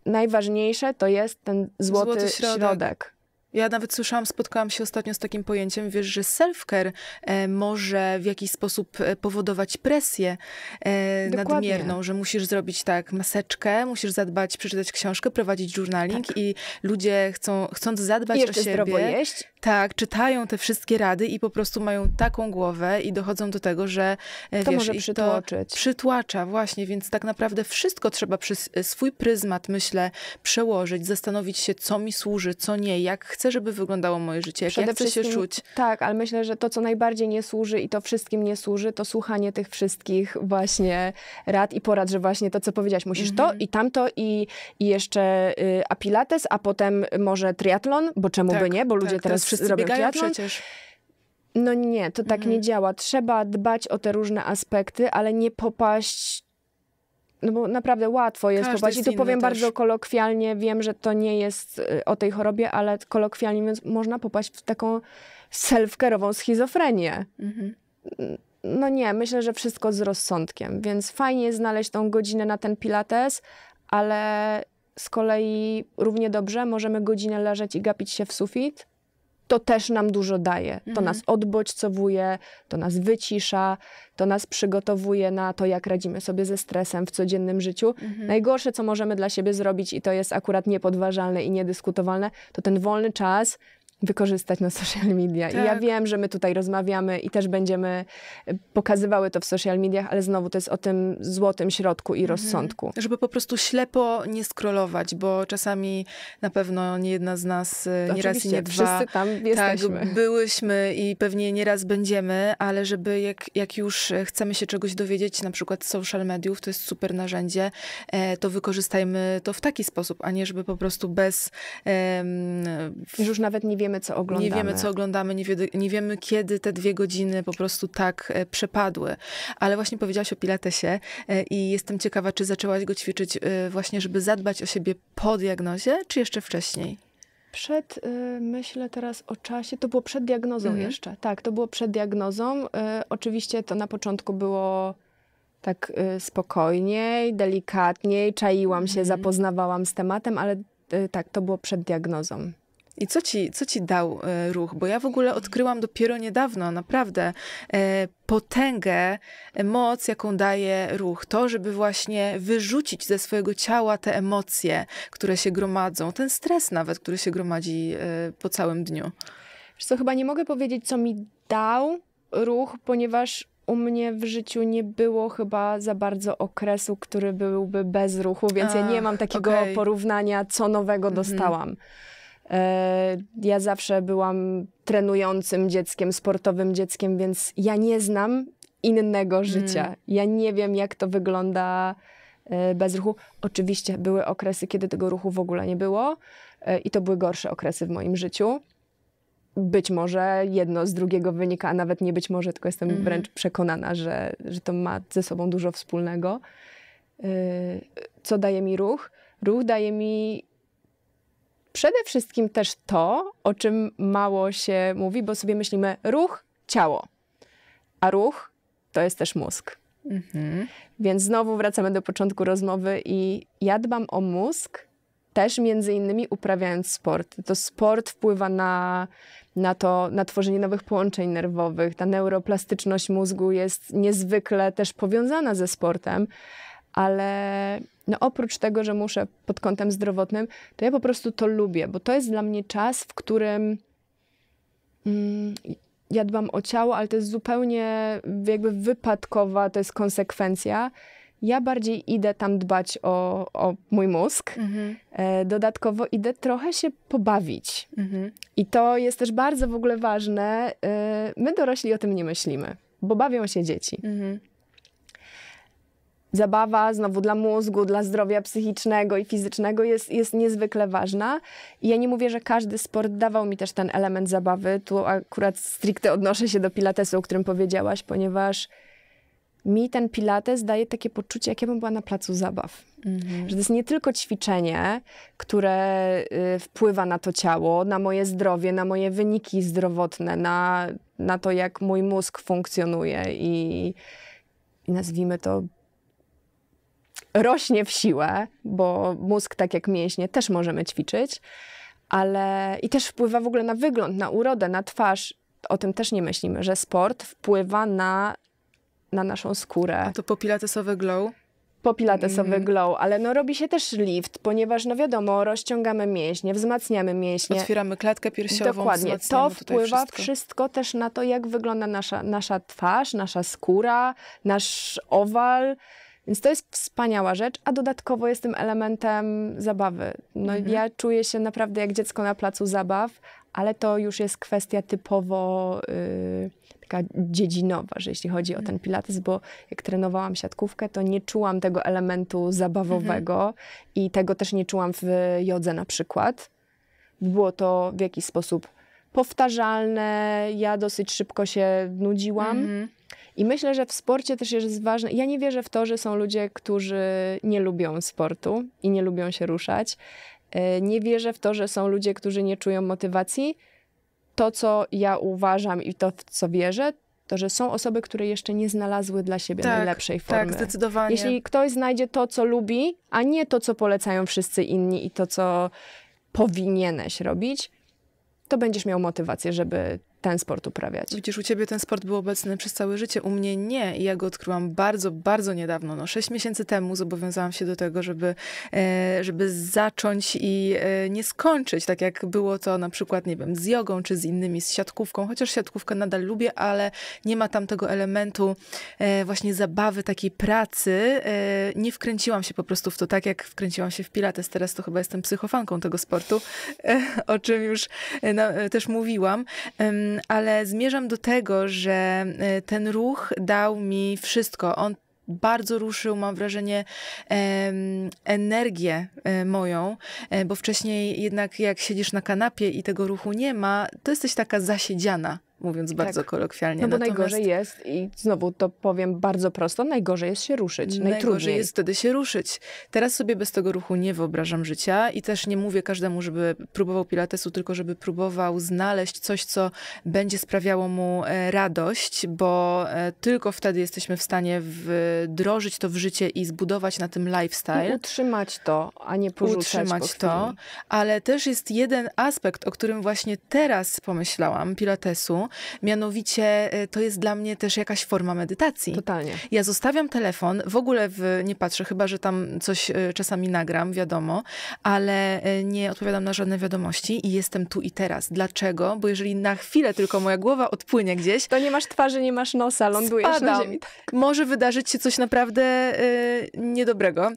najważniejsze to jest ten złoty, złoty środek. środek. Ja nawet słyszałam, spotkałam się ostatnio z takim pojęciem, wiesz, że self-care e, może w jakiś sposób e, powodować presję e, nadmierną, że musisz zrobić tak maseczkę, musisz zadbać, przeczytać książkę, prowadzić journaling tak. i ludzie chcą, chcąc zadbać I o siebie. jeść tak, czytają te wszystkie rady i po prostu mają taką głowę i dochodzą do tego, że e, to wiesz, może przytłoczyć. To przytłacza właśnie, więc tak naprawdę wszystko trzeba przez e, swój pryzmat, myślę, przełożyć, zastanowić się, co mi służy, co nie, jak chcę, żeby wyglądało moje życie, jak ja chcę się czuć. Tak, ale myślę, że to, co najbardziej nie służy i to wszystkim nie służy, to słuchanie tych wszystkich właśnie rad i porad, że właśnie to, co powiedziałaś, musisz mhm. to i tamto i, i jeszcze y, a a potem może triatlon, bo czemu tak, by nie, bo ludzie tak, teraz wszyscy robią biegają przecież. No nie, to tak mhm. nie działa. Trzeba dbać o te różne aspekty, ale nie popaść no bo naprawdę łatwo jest Każdy popaść. I tu powiem też. bardzo kolokwialnie, wiem, że to nie jest y, o tej chorobie, ale kolokwialnie można popaść w taką self-care'ową schizofrenię. Mhm. No nie, myślę, że wszystko z rozsądkiem, więc fajnie znaleźć tą godzinę na ten pilates, ale z kolei równie dobrze możemy godzinę leżeć i gapić się w sufit, to też nam dużo daje. To mhm. nas odbodźcowuje, to nas wycisza, to nas przygotowuje na to, jak radzimy sobie ze stresem w codziennym życiu. Mhm. Najgorsze, co możemy dla siebie zrobić, i to jest akurat niepodważalne i niedyskutowalne, to ten wolny czas wykorzystać na social media. Tak. I ja tak. wiem, że my tutaj rozmawiamy i też będziemy e, pokazywały to w social mediach, ale znowu to jest o tym złotym środku i mhm. rozsądku. Żeby po prostu ślepo nie skrolować, bo czasami na pewno nie jedna z nas e, nie raz i nie dwa. tam tak, jesteśmy. Tak, byłyśmy i pewnie nieraz będziemy, ale żeby jak, jak już chcemy się czegoś dowiedzieć, na przykład z social mediów, to jest super narzędzie, e, to wykorzystajmy to w taki sposób, a nie żeby po prostu bez... Um, Już nawet nie wiemy, wiemy, co oglądamy. Nie wiemy, co oglądamy, nie, wie, nie wiemy, kiedy te dwie godziny po prostu tak e, przepadły. Ale właśnie powiedziałaś o pilatesie e, i jestem ciekawa, czy zaczęłaś go ćwiczyć e, właśnie, żeby zadbać o siebie po diagnozie, czy jeszcze wcześniej? Przed, myślę teraz o czasie, to było przed diagnozą mhm. jeszcze. Tak, to było przed diagnozą. Oczywiście to na początku było tak spokojniej, delikatniej, czaiłam się, mhm. zapoznawałam z tematem, ale tak, to było przed diagnozą. I co ci, co ci dał e, ruch? Bo ja w ogóle odkryłam dopiero niedawno, naprawdę, e, potęgę, e, moc, jaką daje ruch. To, żeby właśnie wyrzucić ze swojego ciała te emocje, które się gromadzą, ten stres nawet, który się gromadzi po całym dniu. Wiesz co, chyba nie mogę powiedzieć, co mi dał ruch, ponieważ u mnie w życiu nie było chyba za bardzo okresu, który byłby bez ruchu, więc ja nie mam takiego okay. porównania, co nowego mhm. dostałam. E, ja zawsze byłam trenującym dzieckiem, sportowym dzieckiem, więc ja nie znam innego mm. życia. Mm. Ja nie wiem, jak to wygląda e, bez ruchu. Oczywiście były okresy, kiedy tego ruchu w ogóle nie było e, i to były gorsze okresy w moim życiu. Być może jedno z drugiego wynika, a nawet nie być może, tylko jestem mm. wręcz przekonana, że, że to ma ze sobą dużo wspólnego. Co daje mi ruch? Ruch daje mi Przede wszystkim też to, o czym mało się mówi, bo sobie myślimy ruch, ciało, a ruch to jest też mózg. Mhm. Więc znowu wracamy do początku rozmowy i ja dbam o mózg też między innymi uprawiając sport. To sport wpływa na, na to, na tworzenie nowych połączeń nerwowych. Ta neuroplastyczność mózgu jest niezwykle też powiązana ze sportem ale no oprócz tego, że muszę pod kątem zdrowotnym, to ja po prostu to lubię, bo to jest dla mnie czas, w którym mm, ja dbam o ciało, ale to jest zupełnie jakby wypadkowa, to jest konsekwencja. Ja bardziej idę tam dbać o, o mój mózg. Mhm. E, dodatkowo idę trochę się pobawić. Mhm. I to jest też bardzo w ogóle ważne. E, my dorośli o tym nie myślimy, bo bawią się dzieci. Mhm zabawa znowu dla mózgu, dla zdrowia psychicznego i fizycznego jest, jest niezwykle ważna. I ja nie mówię, że każdy sport dawał mi też ten element zabawy. Tu akurat stricte odnoszę się do pilatesu, o którym powiedziałaś, ponieważ mi ten pilates daje takie poczucie, jak ja bym była na placu zabaw. Mhm. Że to jest nie tylko ćwiczenie, które y, wpływa na to ciało, na moje zdrowie, na moje wyniki zdrowotne, na, na to, jak mój mózg funkcjonuje i, i nazwijmy to rośnie w siłę, bo mózg, tak jak mięśnie, też możemy ćwiczyć, ale i też wpływa w ogóle na wygląd, na urodę, na twarz. O tym też nie myślimy, że sport wpływa na, na naszą skórę. A to popilatesowy glow? Popilatesowy mm. glow, ale no robi się też lift, ponieważ no wiadomo, rozciągamy mięśnie, wzmacniamy mięśnie. Otwieramy klatkę piersiową, Dokładnie. To wpływa wszystko. wszystko też na to, jak wygląda nasza, nasza twarz, nasza skóra, nasz owal więc to jest wspaniała rzecz, a dodatkowo jest tym elementem zabawy. No, mhm. Ja czuję się naprawdę jak dziecko na placu zabaw, ale to już jest kwestia typowo y, taka dziedzinowa, że jeśli chodzi o ten mhm. pilates, bo jak trenowałam siatkówkę, to nie czułam tego elementu zabawowego mhm. i tego też nie czułam w jodze na przykład. Było to w jakiś sposób powtarzalne. Ja dosyć szybko się nudziłam. Mm -hmm. I myślę, że w sporcie też jest ważne. Ja nie wierzę w to, że są ludzie, którzy nie lubią sportu i nie lubią się ruszać. E, nie wierzę w to, że są ludzie, którzy nie czują motywacji. To, co ja uważam i to, w co wierzę, to, że są osoby, które jeszcze nie znalazły dla siebie tak, najlepszej tak, formy. Tak, zdecydowanie. Jeśli ktoś znajdzie to, co lubi, a nie to, co polecają wszyscy inni i to, co powinieneś robić, to będziesz miał motywację, żeby ten sport uprawiać. Widzisz, u ciebie ten sport był obecny przez całe życie, u mnie nie. I ja go odkryłam bardzo, bardzo niedawno. No, sześć miesięcy temu zobowiązałam się do tego, żeby, e, żeby zacząć i e, nie skończyć, tak jak było to na przykład, nie wiem, z jogą czy z innymi, z siatkówką, chociaż siatkówkę nadal lubię, ale nie ma tam tego elementu e, właśnie zabawy, takiej pracy. Nie wkręciłam się po prostu w to tak, jak wkręciłam się w pilates. Teraz to chyba jestem psychofanką tego sportu, o czym już też mówiłam ale zmierzam do tego, że e, ten ruch dał mi wszystko. On bardzo ruszył, mam wrażenie, energię e, moją, e, bo wcześniej jednak jak siedzisz na kanapie i tego ruchu nie ma, to jesteś taka zasiedziana mówiąc bardzo tak. kolokwialnie. No bo Natomiast... najgorzej jest, i znowu to powiem bardzo prosto, najgorzej jest się ruszyć, najgorzej najtrudniej. jest wtedy się ruszyć. Teraz sobie bez tego ruchu nie wyobrażam życia i też nie mówię każdemu, żeby próbował pilatesu, tylko żeby próbował znaleźć coś, co będzie sprawiało mu e, radość, bo e, tylko wtedy jesteśmy w stanie wdrożyć to w życie i zbudować na tym lifestyle. I utrzymać to, a nie porzucać Utrzymać po to, ale też jest jeden aspekt, o którym właśnie teraz pomyślałam, pilatesu, Mianowicie y, to jest dla mnie też jakaś forma medytacji. Totalnie. Ja zostawiam telefon, w ogóle w, nie patrzę, chyba że tam coś y, czasami nagram, wiadomo, ale y, nie odpowiadam na żadne wiadomości i jestem tu i teraz. Dlaczego? Bo jeżeli na chwilę tylko moja głowa odpłynie gdzieś. To nie masz twarzy, nie masz nosa, lądujesz spadam. na ziemi. Tak. Może wydarzyć się coś naprawdę y, niedobrego.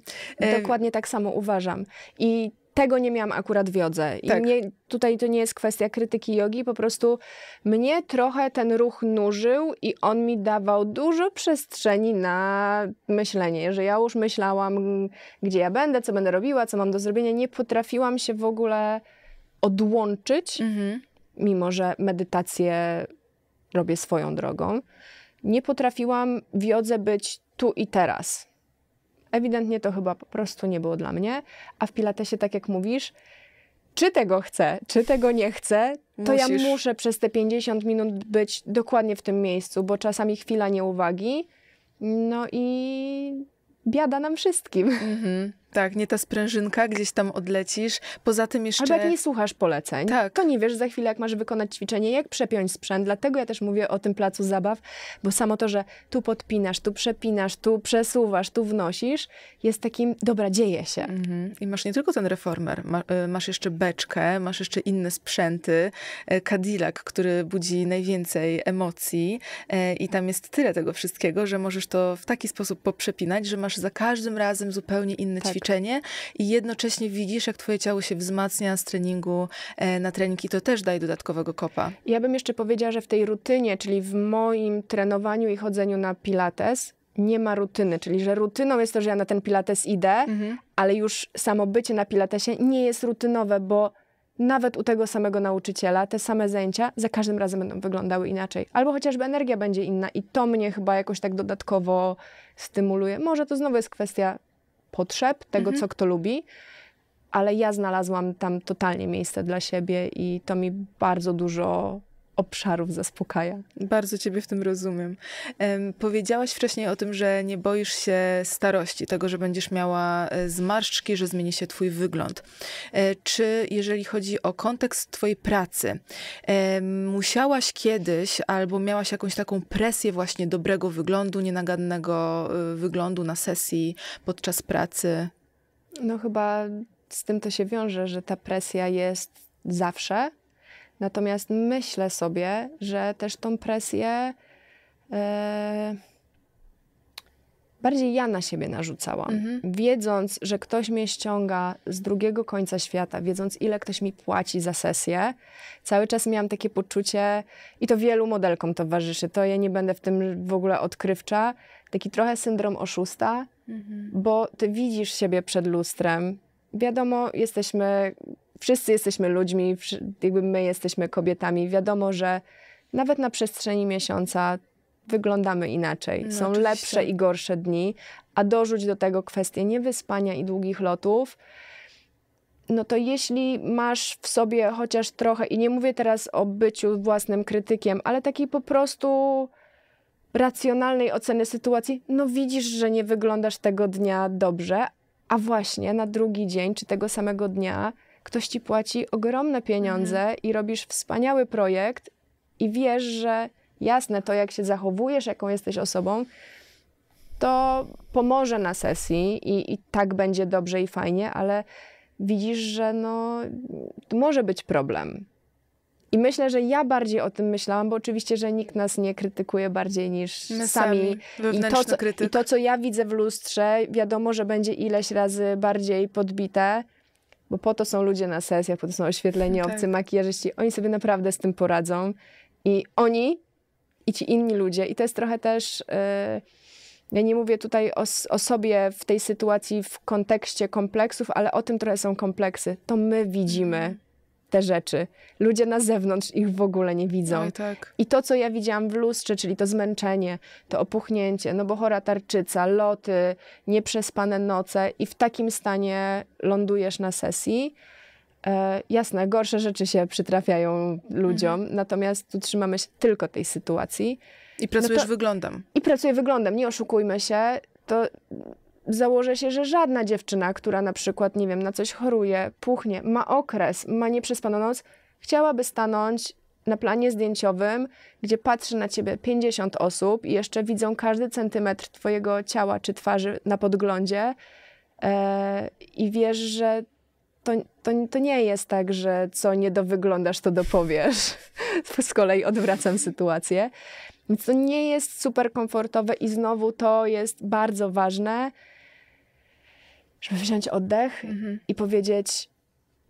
Dokładnie tak samo uważam. I tego nie miałam akurat wiodze. I tak. tutaj to nie jest kwestia krytyki jogi, po prostu mnie trochę ten ruch nużył i on mi dawał dużo przestrzeni na myślenie, że ja już myślałam, gdzie ja będę, co będę robiła, co mam do zrobienia. Nie potrafiłam się w ogóle odłączyć, mhm. mimo że medytację robię swoją drogą. Nie potrafiłam wiodze być tu i teraz ewidentnie to chyba po prostu nie było dla mnie. A w pilatesie, tak jak mówisz, czy tego chcę, czy tego nie chcę, to Musisz. ja muszę przez te 50 minut być dokładnie w tym miejscu, bo czasami chwila nieuwagi, no i biada nam wszystkim. Mhm. Tak, nie ta sprężynka, gdzieś tam odlecisz. Poza tym jeszcze... Albo jak nie słuchasz poleceń, tak. to nie wiesz za chwilę, jak masz wykonać ćwiczenie, jak przepiąć sprzęt. Dlatego ja też mówię o tym placu zabaw, bo samo to, że tu podpinasz, tu przepinasz, tu przesuwasz, tu wnosisz, jest takim, dobra, dzieje się. Mhm. I masz nie tylko ten reformer, y, masz jeszcze beczkę, masz jeszcze inne sprzęty, e, Cadillac, który budzi najwięcej emocji e, i tam jest tyle tego wszystkiego, że możesz to w taki sposób poprzepinać, że masz za każdym razem zupełnie inne tak. ćwiczenie ćwiczenie i jednocześnie widzisz, jak twoje ciało się wzmacnia z treningu e, na treningi, to też daje dodatkowego kopa. Ja bym jeszcze powiedziała, że w tej rutynie, czyli w moim trenowaniu i chodzeniu na pilates, nie ma rutyny, czyli że rutyną jest to, że ja na ten pilates idę, mhm. ale już samo bycie na pilatesie nie jest rutynowe, bo nawet u tego samego nauczyciela te same zajęcia za każdym razem będą wyglądały inaczej. Albo chociażby energia będzie inna i to mnie chyba jakoś tak dodatkowo stymuluje. Może to znowu jest kwestia potrzeb, tego, mhm. co kto lubi. Ale ja znalazłam tam totalnie miejsce dla siebie i to mi bardzo dużo obszarów zaspokaja. Bardzo Ciebie w tym rozumiem. Powiedziałaś wcześniej o tym, że nie boisz się starości, tego, że będziesz miała e, zmarszczki, że zmieni się Twój wygląd. E, czy jeżeli chodzi o kontekst Twojej pracy, musiałaś kiedyś albo miałaś jakąś taką presję właśnie dobrego wyglądu, nienagannego e, wyglądu na sesji podczas pracy? No chyba z tym to się wiąże, że ta presja jest zawsze Natomiast myślę sobie, że też tą presję e, bardziej ja na siebie narzucałam. Mhm. Wiedząc, że ktoś mnie ściąga z drugiego końca świata, wiedząc, ile ktoś mi płaci za sesję, cały czas miałam takie poczucie, i to wielu modelkom towarzyszy, to ja nie będę w tym w ogóle odkrywcza, taki trochę syndrom oszusta, mhm. bo ty widzisz siebie przed lustrem. Wiadomo, jesteśmy wszyscy jesteśmy ludźmi, jakby my jesteśmy kobietami. Wiadomo, że nawet na przestrzeni miesiąca wyglądamy inaczej. No, Są oczywiście. lepsze i gorsze dni, a dorzuć do tego kwestię niewyspania i długich lotów. No to jeśli masz w sobie chociaż trochę, i nie mówię teraz o byciu własnym krytykiem, ale takiej po prostu racjonalnej oceny sytuacji, no widzisz, że nie wyglądasz tego dnia dobrze, a właśnie na drugi dzień czy tego samego dnia ktoś ci płaci ogromne pieniądze mhm. i robisz wspaniały projekt i wiesz, że jasne, to jak się zachowujesz, jaką jesteś osobą, to pomoże na sesji i, i tak będzie dobrze i fajnie, ale widzisz, że no, może być problem. I myślę, że ja bardziej o tym myślałam, bo oczywiście, że nikt nas nie krytykuje bardziej niż My sami. sami. I, to, co, I to, co ja widzę w lustrze, wiadomo, że będzie ileś razy bardziej podbite bo po to są ludzie na sesjach, po to są oświetlenie, tak. obcy, makijażyści. Oni sobie naprawdę z tym poradzą i oni i ci inni ludzie. I to jest trochę też... Yy, ja nie mówię tutaj o, o, sobie w tej sytuacji w kontekście kompleksów, ale o tym trochę są kompleksy. To my widzimy mhm te rzeczy. Ludzie na zewnątrz ich w ogóle nie widzą. i, tak. I to, co ja widziałam w lustrze, czyli to zmęczenie, to opuchnięcie, no bo chora tarczyca, loty, nieprzespane noce i w takim stanie lądujesz na sesji. E, jasne, gorsze rzeczy się przytrafiają ludziom, mhm. natomiast tu trzymamy się tylko tej sytuacji. I pracujesz no to, wyglądem. I pracuję wyglądem, nie oszukujmy się. To założę się, że żadna dziewczyna, która na przykład, nie wiem, na coś choruje, puchnie, ma okres, ma nieprzespaną noc, chciałaby stanąć na planie zdjęciowym, gdzie patrzy na ciebie 50 osób i jeszcze widzą każdy centymetr twojego ciała czy twarzy na podglądzie yy, i wiesz, że to, to, to, nie jest tak, że co nie dowyglądasz, to dopowiesz. (laughs) Z kolei odwracam sytuację. Więc to nie jest super komfortowe i znowu to jest bardzo ważne, żeby wziąć oddech mhm. i powiedzieć,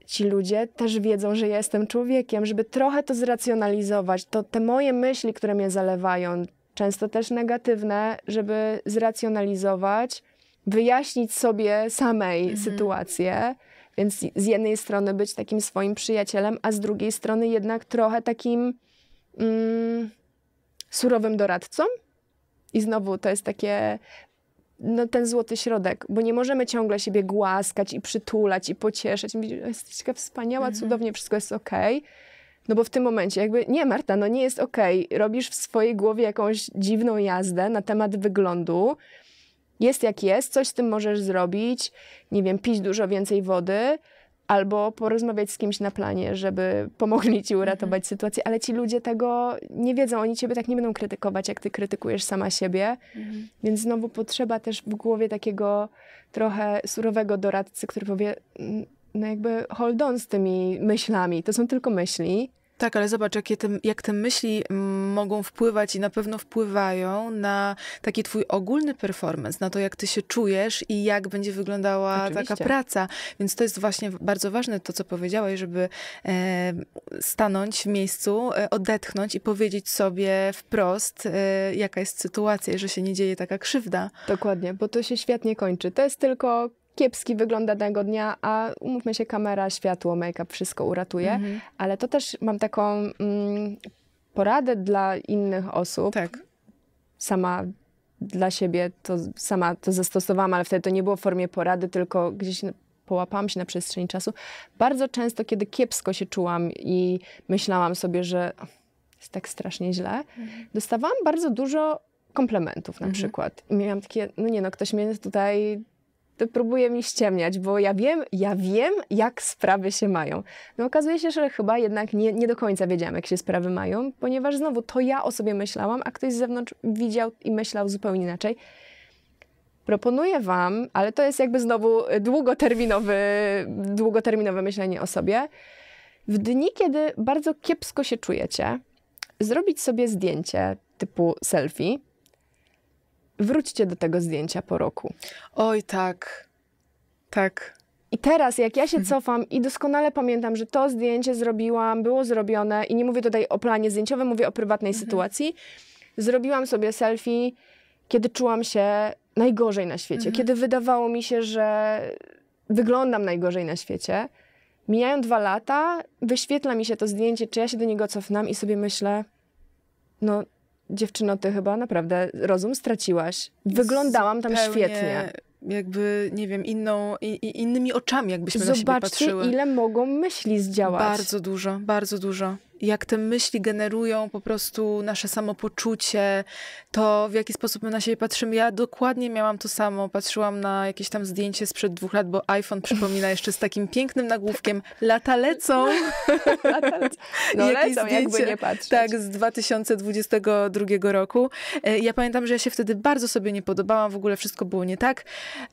ci ludzie też wiedzą, że jestem człowiekiem, żeby trochę to zracjonalizować, to te moje myśli, które mnie zalewają, często też negatywne, żeby zracjonalizować, wyjaśnić sobie samej mhm. sytuację. Więc z jednej strony być takim swoim przyjacielem, a z drugiej strony jednak trochę takim mm, surowym doradcą. I znowu to jest takie no, ten złoty środek, bo nie możemy ciągle siebie głaskać i przytulać i pocieszać, i mówić, jesteś taka wspaniała, mhm. cudownie, wszystko jest okej. Okay. No bo w tym momencie jakby, nie Marta, no nie jest okej, okay. robisz w swojej głowie jakąś dziwną jazdę na temat wyglądu, jest jak jest, coś z tym możesz zrobić, nie wiem, pić dużo więcej wody, albo porozmawiać z kimś na planie, żeby pomogli ci uratować mhm. sytuację, ale ci ludzie tego nie wiedzą, oni ciebie tak nie będą krytykować, jak ty krytykujesz sama siebie, mhm. więc znowu potrzeba też w głowie takiego trochę surowego doradcy, który powie, no jakby hold on z tymi myślami, to są tylko myśli, tak, ale zobacz, jakie te, jak te myśli mm, mogą wpływać i na pewno wpływają na taki twój ogólny performance, na to, jak ty się czujesz i jak będzie wyglądała Oczywiście. taka praca. Więc to jest właśnie bardzo ważne to, co powiedziałaś, żeby e, stanąć w miejscu, e, odetchnąć i powiedzieć sobie wprost, e, jaka jest sytuacja, że się nie dzieje taka krzywda. Dokładnie, bo to się świetnie kończy. To jest tylko kiepski wygląda danego dnia, a umówmy się, kamera, światło, make-up wszystko uratuje, mhm. ale to też mam taką mm, poradę dla innych osób. Tak. Sama dla siebie to sama to zastosowałam, ale wtedy to nie było w formie porady, tylko gdzieś połapałam się na przestrzeni czasu. Bardzo często, kiedy kiepsko się czułam i myślałam sobie, że jest tak strasznie źle, mhm. dostawałam bardzo dużo komplementów na mhm. przykład. I miałam takie, no nie no, ktoś mnie tutaj to próbuje mi ściemniać, bo ja wiem, ja wiem, jak sprawy się mają. No okazuje się, że chyba jednak nie, nie do końca wiedziałam, jak się sprawy mają, ponieważ znowu to ja o sobie myślałam, a ktoś z zewnątrz widział i myślał zupełnie inaczej. Proponuję Wam, ale to jest jakby znowu długoterminowy, długoterminowe myślenie o sobie. W dni, kiedy bardzo kiepsko się czujecie, zrobić sobie zdjęcie typu selfie, Wróćcie do tego zdjęcia po roku. Oj, tak. Tak. I teraz, jak ja się cofam i doskonale pamiętam, że to zdjęcie zrobiłam, było zrobione, i nie mówię tutaj o planie zdjęciowym, mówię o prywatnej mhm. sytuacji. Zrobiłam sobie selfie, kiedy czułam się najgorzej na świecie, mhm. kiedy wydawało mi się, że wyglądam najgorzej na świecie. Mijają dwa lata, wyświetla mi się to zdjęcie, czy ja się do niego cofnam i sobie myślę, no dziewczyno, ty chyba naprawdę rozum straciłaś. Wyglądałam tam Zupełnie świetnie. Jakby, nie wiem, inną, i, innymi oczami jakbyśmy Zobaczcie, na siebie patrzyły. ile mogą myśli zdziałać. Bardzo dużo, bardzo dużo jak te myśli generują po prostu nasze samopoczucie, to w jaki sposób my na siebie patrzymy. Ja dokładnie miałam to samo. Patrzyłam na jakieś tam zdjęcie sprzed dwóch lat, bo iPhone przypomina jeszcze z takim pięknym nagłówkiem lata lecą. (laughs) lata lecą. No lecą, jakby nie patrzeć. Tak, z 2022 roku. E, ja pamiętam, że ja się wtedy bardzo sobie nie podobałam, w ogóle wszystko było nie tak.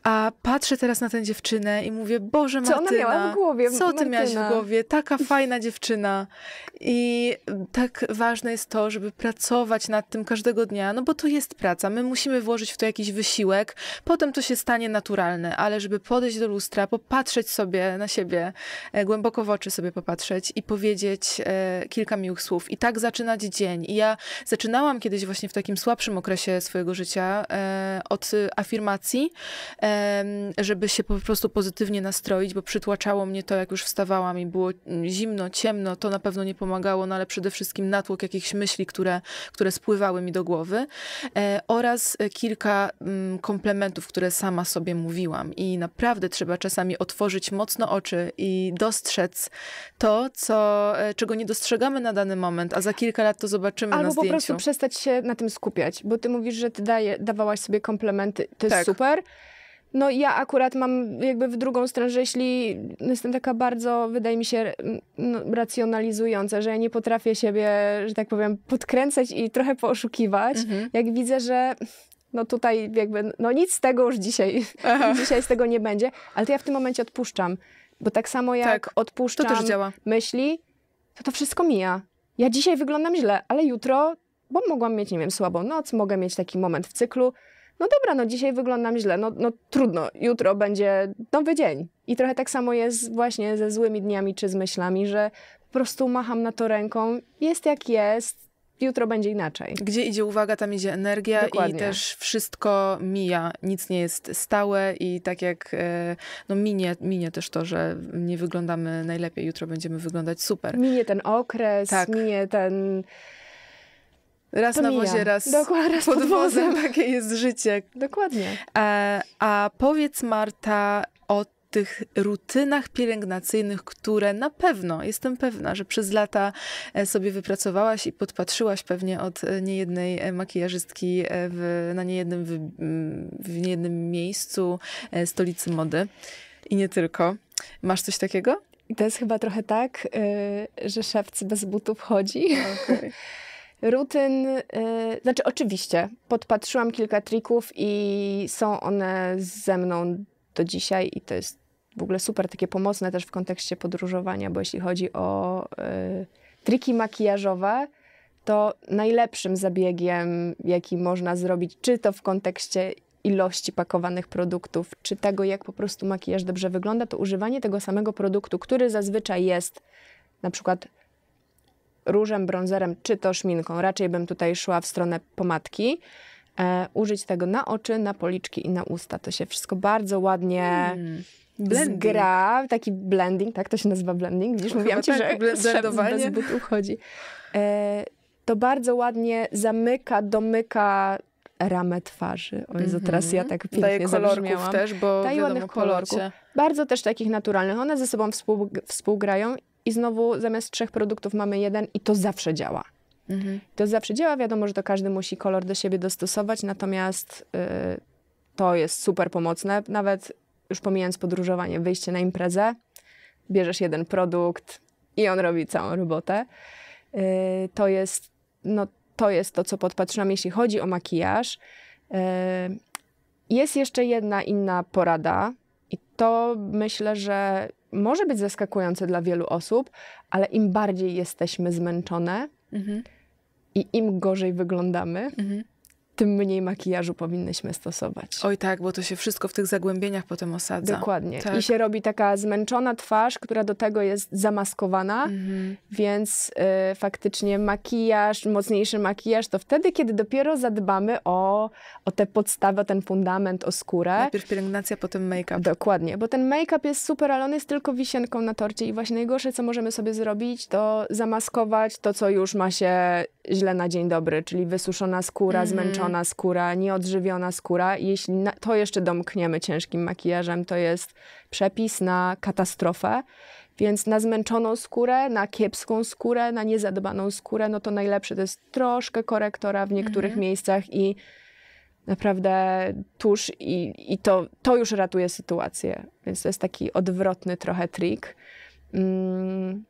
A patrzę teraz na tę dziewczynę i mówię, Boże Martyna. Co ona miała w głowie? Co ty Martyna. miałaś w głowie? Taka fajna dziewczyna. I i tak ważne jest to, żeby pracować nad tym każdego dnia, no bo to jest praca. My musimy włożyć w to jakiś wysiłek, potem to się stanie naturalne, ale żeby podejść do lustra, popatrzeć sobie na siebie, e, głęboko w oczy sobie popatrzeć i powiedzieć e, kilka miłych słów. I tak zaczynać dzień. I ja zaczynałam kiedyś właśnie w takim słabszym okresie swojego życia e, od afirmacji, żeby się po prostu pozytywnie nastroić, bo przytłaczało mnie to, jak już wstawałam i było mm, zimno, ciemno, to na pewno nie pomaga pomagało, no ale przede wszystkim natłok jakichś myśli, które, które spływały mi do głowy e, oraz e, kilka mm, komplementów, które sama sobie mówiłam. I naprawdę trzeba czasami otworzyć mocno oczy i dostrzec to, co, e, czego nie dostrzegamy na dany moment, a za kilka lat to zobaczymy Albo na zdjęciu. Albo po prostu przestać się na tym skupiać, bo ty mówisz, że ty daje, dawałaś sobie komplementy. To jest tak. super no ja akurat mam jakby w drugą stronę, że jeśli jestem taka bardzo, wydaje mi się, no, racjonalizująca, że ja nie potrafię siebie, że tak powiem, podkręcać i trochę poszukiwać, mhm. jak widzę, że no tutaj jakby, no nic z tego już dzisiaj, (laughs) dzisiaj z tego nie będzie, ale to ja w tym momencie odpuszczam, bo tak samo jak tak, odpuszczam myśli, to to wszystko mija. Ja dzisiaj wyglądam źle, ale jutro, bo mogłam mieć, nie wiem, słabą noc, mogę mieć taki moment w cyklu, no dobra, no dzisiaj wyglądam źle, no, no trudno, jutro będzie nowy dzień. I trochę tak samo jest właśnie ze złymi dniami czy z myślami, że po prostu macham na to ręką, jest jak jest, jutro będzie inaczej. Gdzie idzie uwaga, tam idzie energia Dokładnie. i też wszystko mija, nic nie jest stałe i tak jak e, no minie, minie też to, że nie wyglądamy najlepiej, jutro będziemy wyglądać super. Minie ten okres, tak. minie ten Raz to na mija. wozie, raz, Dokładnie, raz pod, pod wozem. wozem. (laughs) Takie jest życie. Dokładnie. E, a powiedz Marta o tych rutynach pielęgnacyjnych, które na pewno, jestem pewna, że przez lata e, sobie wypracowałaś i podpatrzyłaś pewnie od e, niejednej e, makijażystki w, na niejednym, w, mm, w niejednym miejscu stolicy mody. I nie tylko. Masz coś takiego? To jest chyba trochę tak, yy, że szewc bez butów chodzi. Okay. (laughs) Rutyn, y, znaczy oczywiście, podpatrzyłam kilka trików i są one ze mną do dzisiaj i to jest w ogóle super takie pomocne też w kontekście podróżowania, bo jeśli chodzi o y, triki makijażowe, to najlepszym zabiegiem, jaki można zrobić, czy to w kontekście ilości pakowanych produktów, czy tego, jak po prostu makijaż dobrze wygląda, to używanie tego samego produktu, który zazwyczaj jest na przykład różem, bronzerem czy to szminką. Raczej bym tutaj szła w stronę pomadki. E, użyć tego na oczy, na policzki i na usta. To się wszystko bardzo ładnie mm. zgra. Taki blending, tak? To się nazywa blending. Widzisz, mówiłam (laughs) ci, tak, że (laughs) bez butów chodzi. E, to bardzo ładnie zamyka, domyka ramę twarzy. O Jezu, mhm. teraz ja tak pięknie Daje kolorków też, bo Daje ładnych kolorków. Bardzo też takich naturalnych. One ze sobą współ, współgrają i znowu zamiast trzech produktów mamy jeden i to zawsze działa. Mhm. To zawsze działa, wiadomo, że to każdy musi kolor do siebie dostosować, natomiast y, to jest super pomocne. Nawet już pomijając podróżowanie, wyjście na imprezę, bierzesz jeden produkt i on robi całą robotę. Y, to jest, no, to jest to, co podpatrzyłam, jeśli chodzi o makijaż. Y, jest jeszcze jedna inna porada, i to myślę, że może być zaskakujące dla wielu osób, ale im bardziej jesteśmy zmęczone mhm. i im gorzej wyglądamy, mhm tym mniej makijażu powinnyśmy stosować. Oj tak, bo to się wszystko w tych zagłębieniach potem osadza. Dokładnie. Tak. I się robi taka zmęczona twarz, która do tego jest zamaskowana, mhm. więc y, faktycznie makijaż, mocniejszy makijaż, to wtedy, kiedy dopiero zadbamy o, o tę podstawę, o ten fundament, o skórę. Najpierw pielęgnacja, potem make-up. Dokładnie, bo ten make-up jest super, ale on jest tylko wisienką na torcie i właśnie najgorsze, co możemy sobie zrobić, to zamaskować to, co już ma się źle na dzień dobry, czyli wysuszona skóra, mhm. zmęczona ułożona mhm. skóra, nieodżywiona skóra. Jeśli na, to jeszcze domkniemy ciężkim makijażem, to jest przepis na katastrofę. Więc na zmęczoną skórę, na kiepską skórę, na niezadbaną skórę, no to najlepsze to jest troszkę korektora w niektórych mhm. miejscach i naprawdę tusz i, i to, to już ratuje sytuację. Więc to jest taki odwrotny trochę trik. Mm.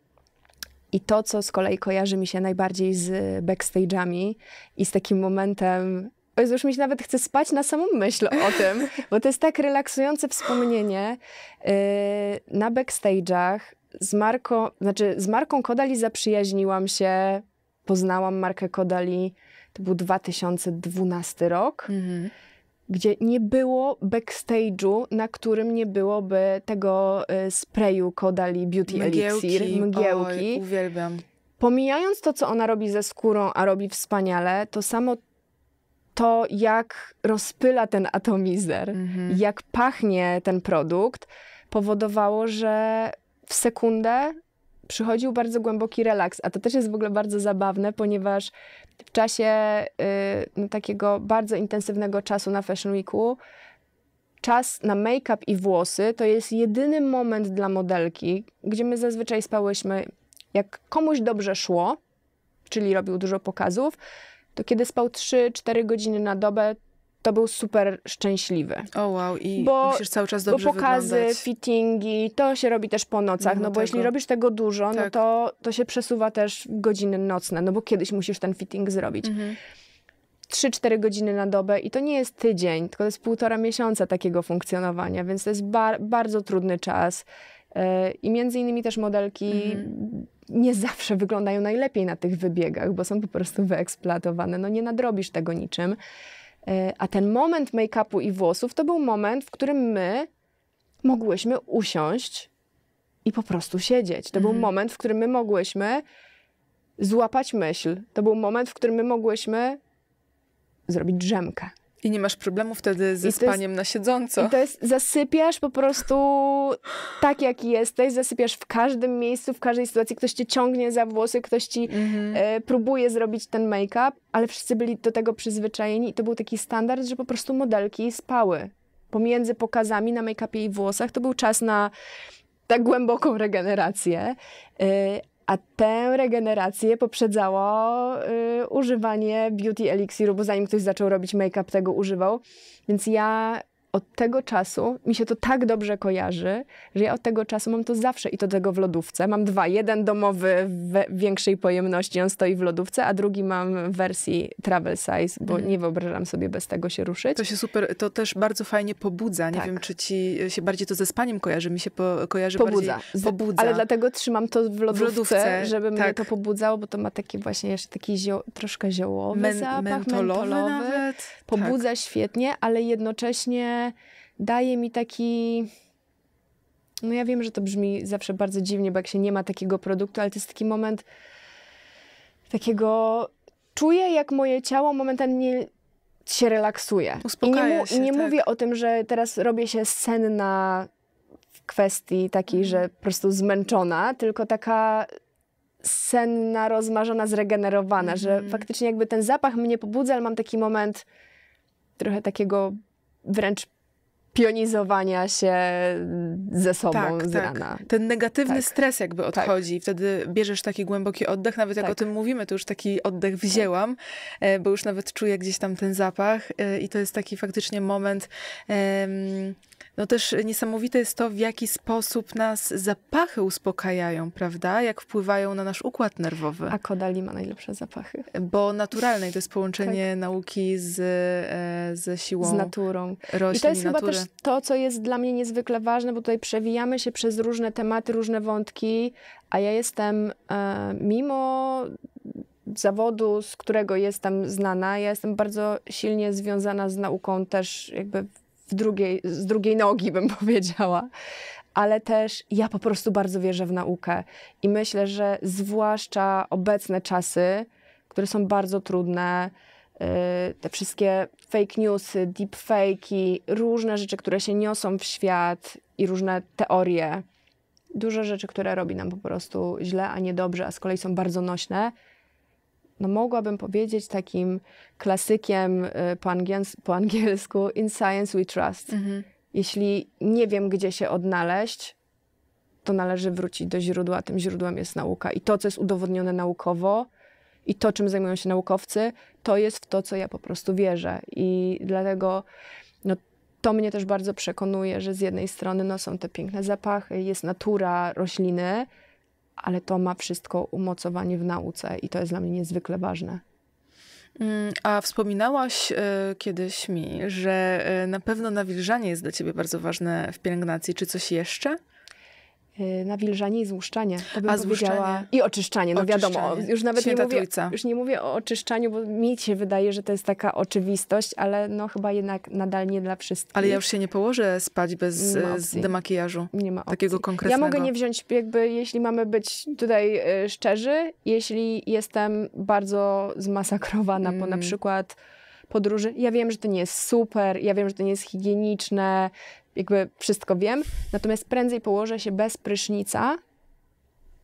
I to, co z kolei kojarzy mi się najbardziej z backstage'ami i z takim momentem, o Jezu, już mi się nawet chce spać na samą myśl o tym, (laughs) bo to jest tak relaksujące wspomnienie. Y, na backstage'ach z Marką, znaczy z Marką Kodali zaprzyjaźniłam się, poznałam Markę Kodali, to był 2012 rok. Mhm gdzie nie było backstage'u, na którym nie byłoby tego y, sprayu Kodali Beauty mgiełki, Elixir, mgiełki. Oj, uwielbiam. Pomijając to, co ona robi ze skórą, a robi wspaniale, to samo to, jak rozpyla ten atomizer, mhm. jak pachnie ten produkt, powodowało, że w sekundę przychodził bardzo głęboki relaks. A to też jest w ogóle bardzo zabawne, ponieważ w czasie y, no, takiego bardzo intensywnego czasu na Fashion Weeku czas na make-up i włosy to jest jedyny moment dla modelki, gdzie my zazwyczaj spałyśmy, jak komuś dobrze szło, czyli robił dużo pokazów, to kiedy spał 3-4 godziny na dobę, to był super szczęśliwy. O oh, wow, i bo, musisz cały czas dobrze Bo pokazy, wyglądać. fittingi, to się robi też po nocach, no, no bo tego. jeśli robisz tego dużo, no tak. no to, to się przesuwa też godziny nocne, no bo kiedyś musisz ten fitting zrobić. Mhm. 3-4 godziny na dobę i to nie jest tydzień, tylko to jest półtora miesiąca takiego funkcjonowania, więc to jest bar bardzo trudny czas. E, I między innymi też modelki mhm. nie zawsze wyglądają najlepiej na tych wybiegach, bo są po prostu wyeksploatowane. No nie nadrobisz tego niczym. E, a ten moment make-upu i włosów to był moment, w którym my mogłyśmy usiąść i po prostu siedzieć. To mhm. był moment, w którym my mogłyśmy złapać myśl. To był moment, w którym my mogłyśmy zrobić drzemkę. I nie masz problemu wtedy ze spaniem jest, na siedząco. I to jest, zasypiasz po prostu tak, jak jesteś, zasypiasz w każdym miejscu, w każdej sytuacji. Ktoś cię ciągnie za włosy, ktoś ci mhm. e, próbuje zrobić ten make-up, ale wszyscy byli do tego przyzwyczajeni i to był taki standard, że po prostu modelki spały. Pomiędzy pokazami na make-upie i włosach to był czas na tak głęboką regenerację. E, a tę regenerację poprzedzało y, używanie beauty elixiru, bo zanim ktoś zaczął robić make-up, tego używał. Więc ja od tego czasu mi się to tak dobrze kojarzy, że ja od tego czasu mam to zawsze i to tego w lodówce. Mam dwa. Jeden domowy w większej pojemności, on stoi w lodówce, a drugi mam w wersji travel size, bo mhm. nie wyobrażam sobie bez tego się ruszyć. To się super, to też bardzo fajnie pobudza. Nie tak. wiem, czy ci się bardziej to ze spaniem kojarzy. Mi się po, kojarzy pobudza. bardziej pobudza. Ale dlatego trzymam to w lodówce, w lodówce żeby tak. mnie to pobudzało, bo to ma taki właśnie jeszcze taki zio, troszkę ziołowy Men, zapach, mentolowy, mentolowy. Pobudza tak. świetnie, ale jednocześnie daje mi taki. No ja wiem, że to brzmi zawsze bardzo dziwnie, bo jak się nie ma takiego produktu, ale to jest taki moment takiego. Czuję, jak moje ciało momentalnie się relaksuje. Uspokaja I nie, mu, się, nie tak. mówię o tym, że teraz robię się senna w kwestii takiej, mhm. że po prostu zmęczona, tylko taka senna, rozmarzona, zregenerowana, mm. że mhm. faktycznie jakby ten zapach mnie pobudza, ale mam taki moment trochę takiego wręcz pionizowania się ze sobą tak, z tak. rana. Ten negatywny tak. stres jakby tak. odchodzi. Tak. Wtedy bierzesz taki głęboki oddech. Nawet jak o tak. tym mówimy, to już taki oddech tak. wzięłam, e, bo już nawet czuję gdzieś tam ten zapach e, i to jest taki faktycznie moment... Um, no też niesamowite jest to, w jaki sposób nas zapachy uspokajają, prawda? Jak wpływają na nasz układ nerwowy. A Kodali ma najlepsze zapachy. Bo naturalne, to jest połączenie tak. nauki z, e, z siłą. Z naturą. Roślin, I to jest natury. chyba też to, co jest dla mnie niezwykle ważne, bo tutaj przewijamy się przez różne tematy, różne wątki, a ja jestem e, mimo zawodu, z którego jestem znana. Ja jestem bardzo silnie związana z nauką też jakby drugiej, z drugiej nogi, bym (laughs) powiedziała. Ale też ja po prostu bardzo wierzę w naukę i myślę, że zwłaszcza obecne czasy, które są bardzo trudne, y, te wszystkie fake newsy, deepfakes, różne rzeczy, które się niosą w świat i różne teorie. duże rzeczy, które robi nam po prostu źle, a nie dobrze, a z kolei są bardzo nośne no mogłabym powiedzieć takim klasykiem y, po, angiels po angielsku In Science We Trust. Mhm. Jeśli nie wiem, gdzie się odnaleźć, to należy wrócić do źródła. Tym źródłem jest nauka. I to, co jest udowodnione naukowo, i to, czym zajmują się naukowcy, to jest w to, co ja po prostu wierzę. I dlatego no, to mnie też bardzo przekonuje, że z jednej strony no, są te piękne zapachy, jest natura rośliny, ale to ma wszystko umocowanie w nauce i to jest dla mnie niezwykle ważne. Mm, a wspominałaś y, kiedyś mi, że y, na pewno nawilżanie jest dla ciebie bardzo ważne w pielęgnacji. Czy coś jeszcze? Y, nawilżanie i złuszczanie. To bym A I oczyszczanie, no oczyszczanie. wiadomo. Już nawet nie mówię, już nie mówię o oczyszczaniu, bo mi się wydaje, że to jest taka oczywistość, ale no chyba jednak nadal nie dla wszystkich. Ale ja już się nie położę spać bez e, demakijażu. Nie ma opcji. Takiego konkretnego. Ja mogę nie wziąć jakby, jeśli mamy być tutaj e, szczerzy, jeśli jestem bardzo zmasakrowana mm. po na mm. przykład podróży. Ja wiem, że to nie jest super, ja wiem, że to nie jest higieniczne, jakby wszystko wiem, natomiast prędzej położę się bez prysznica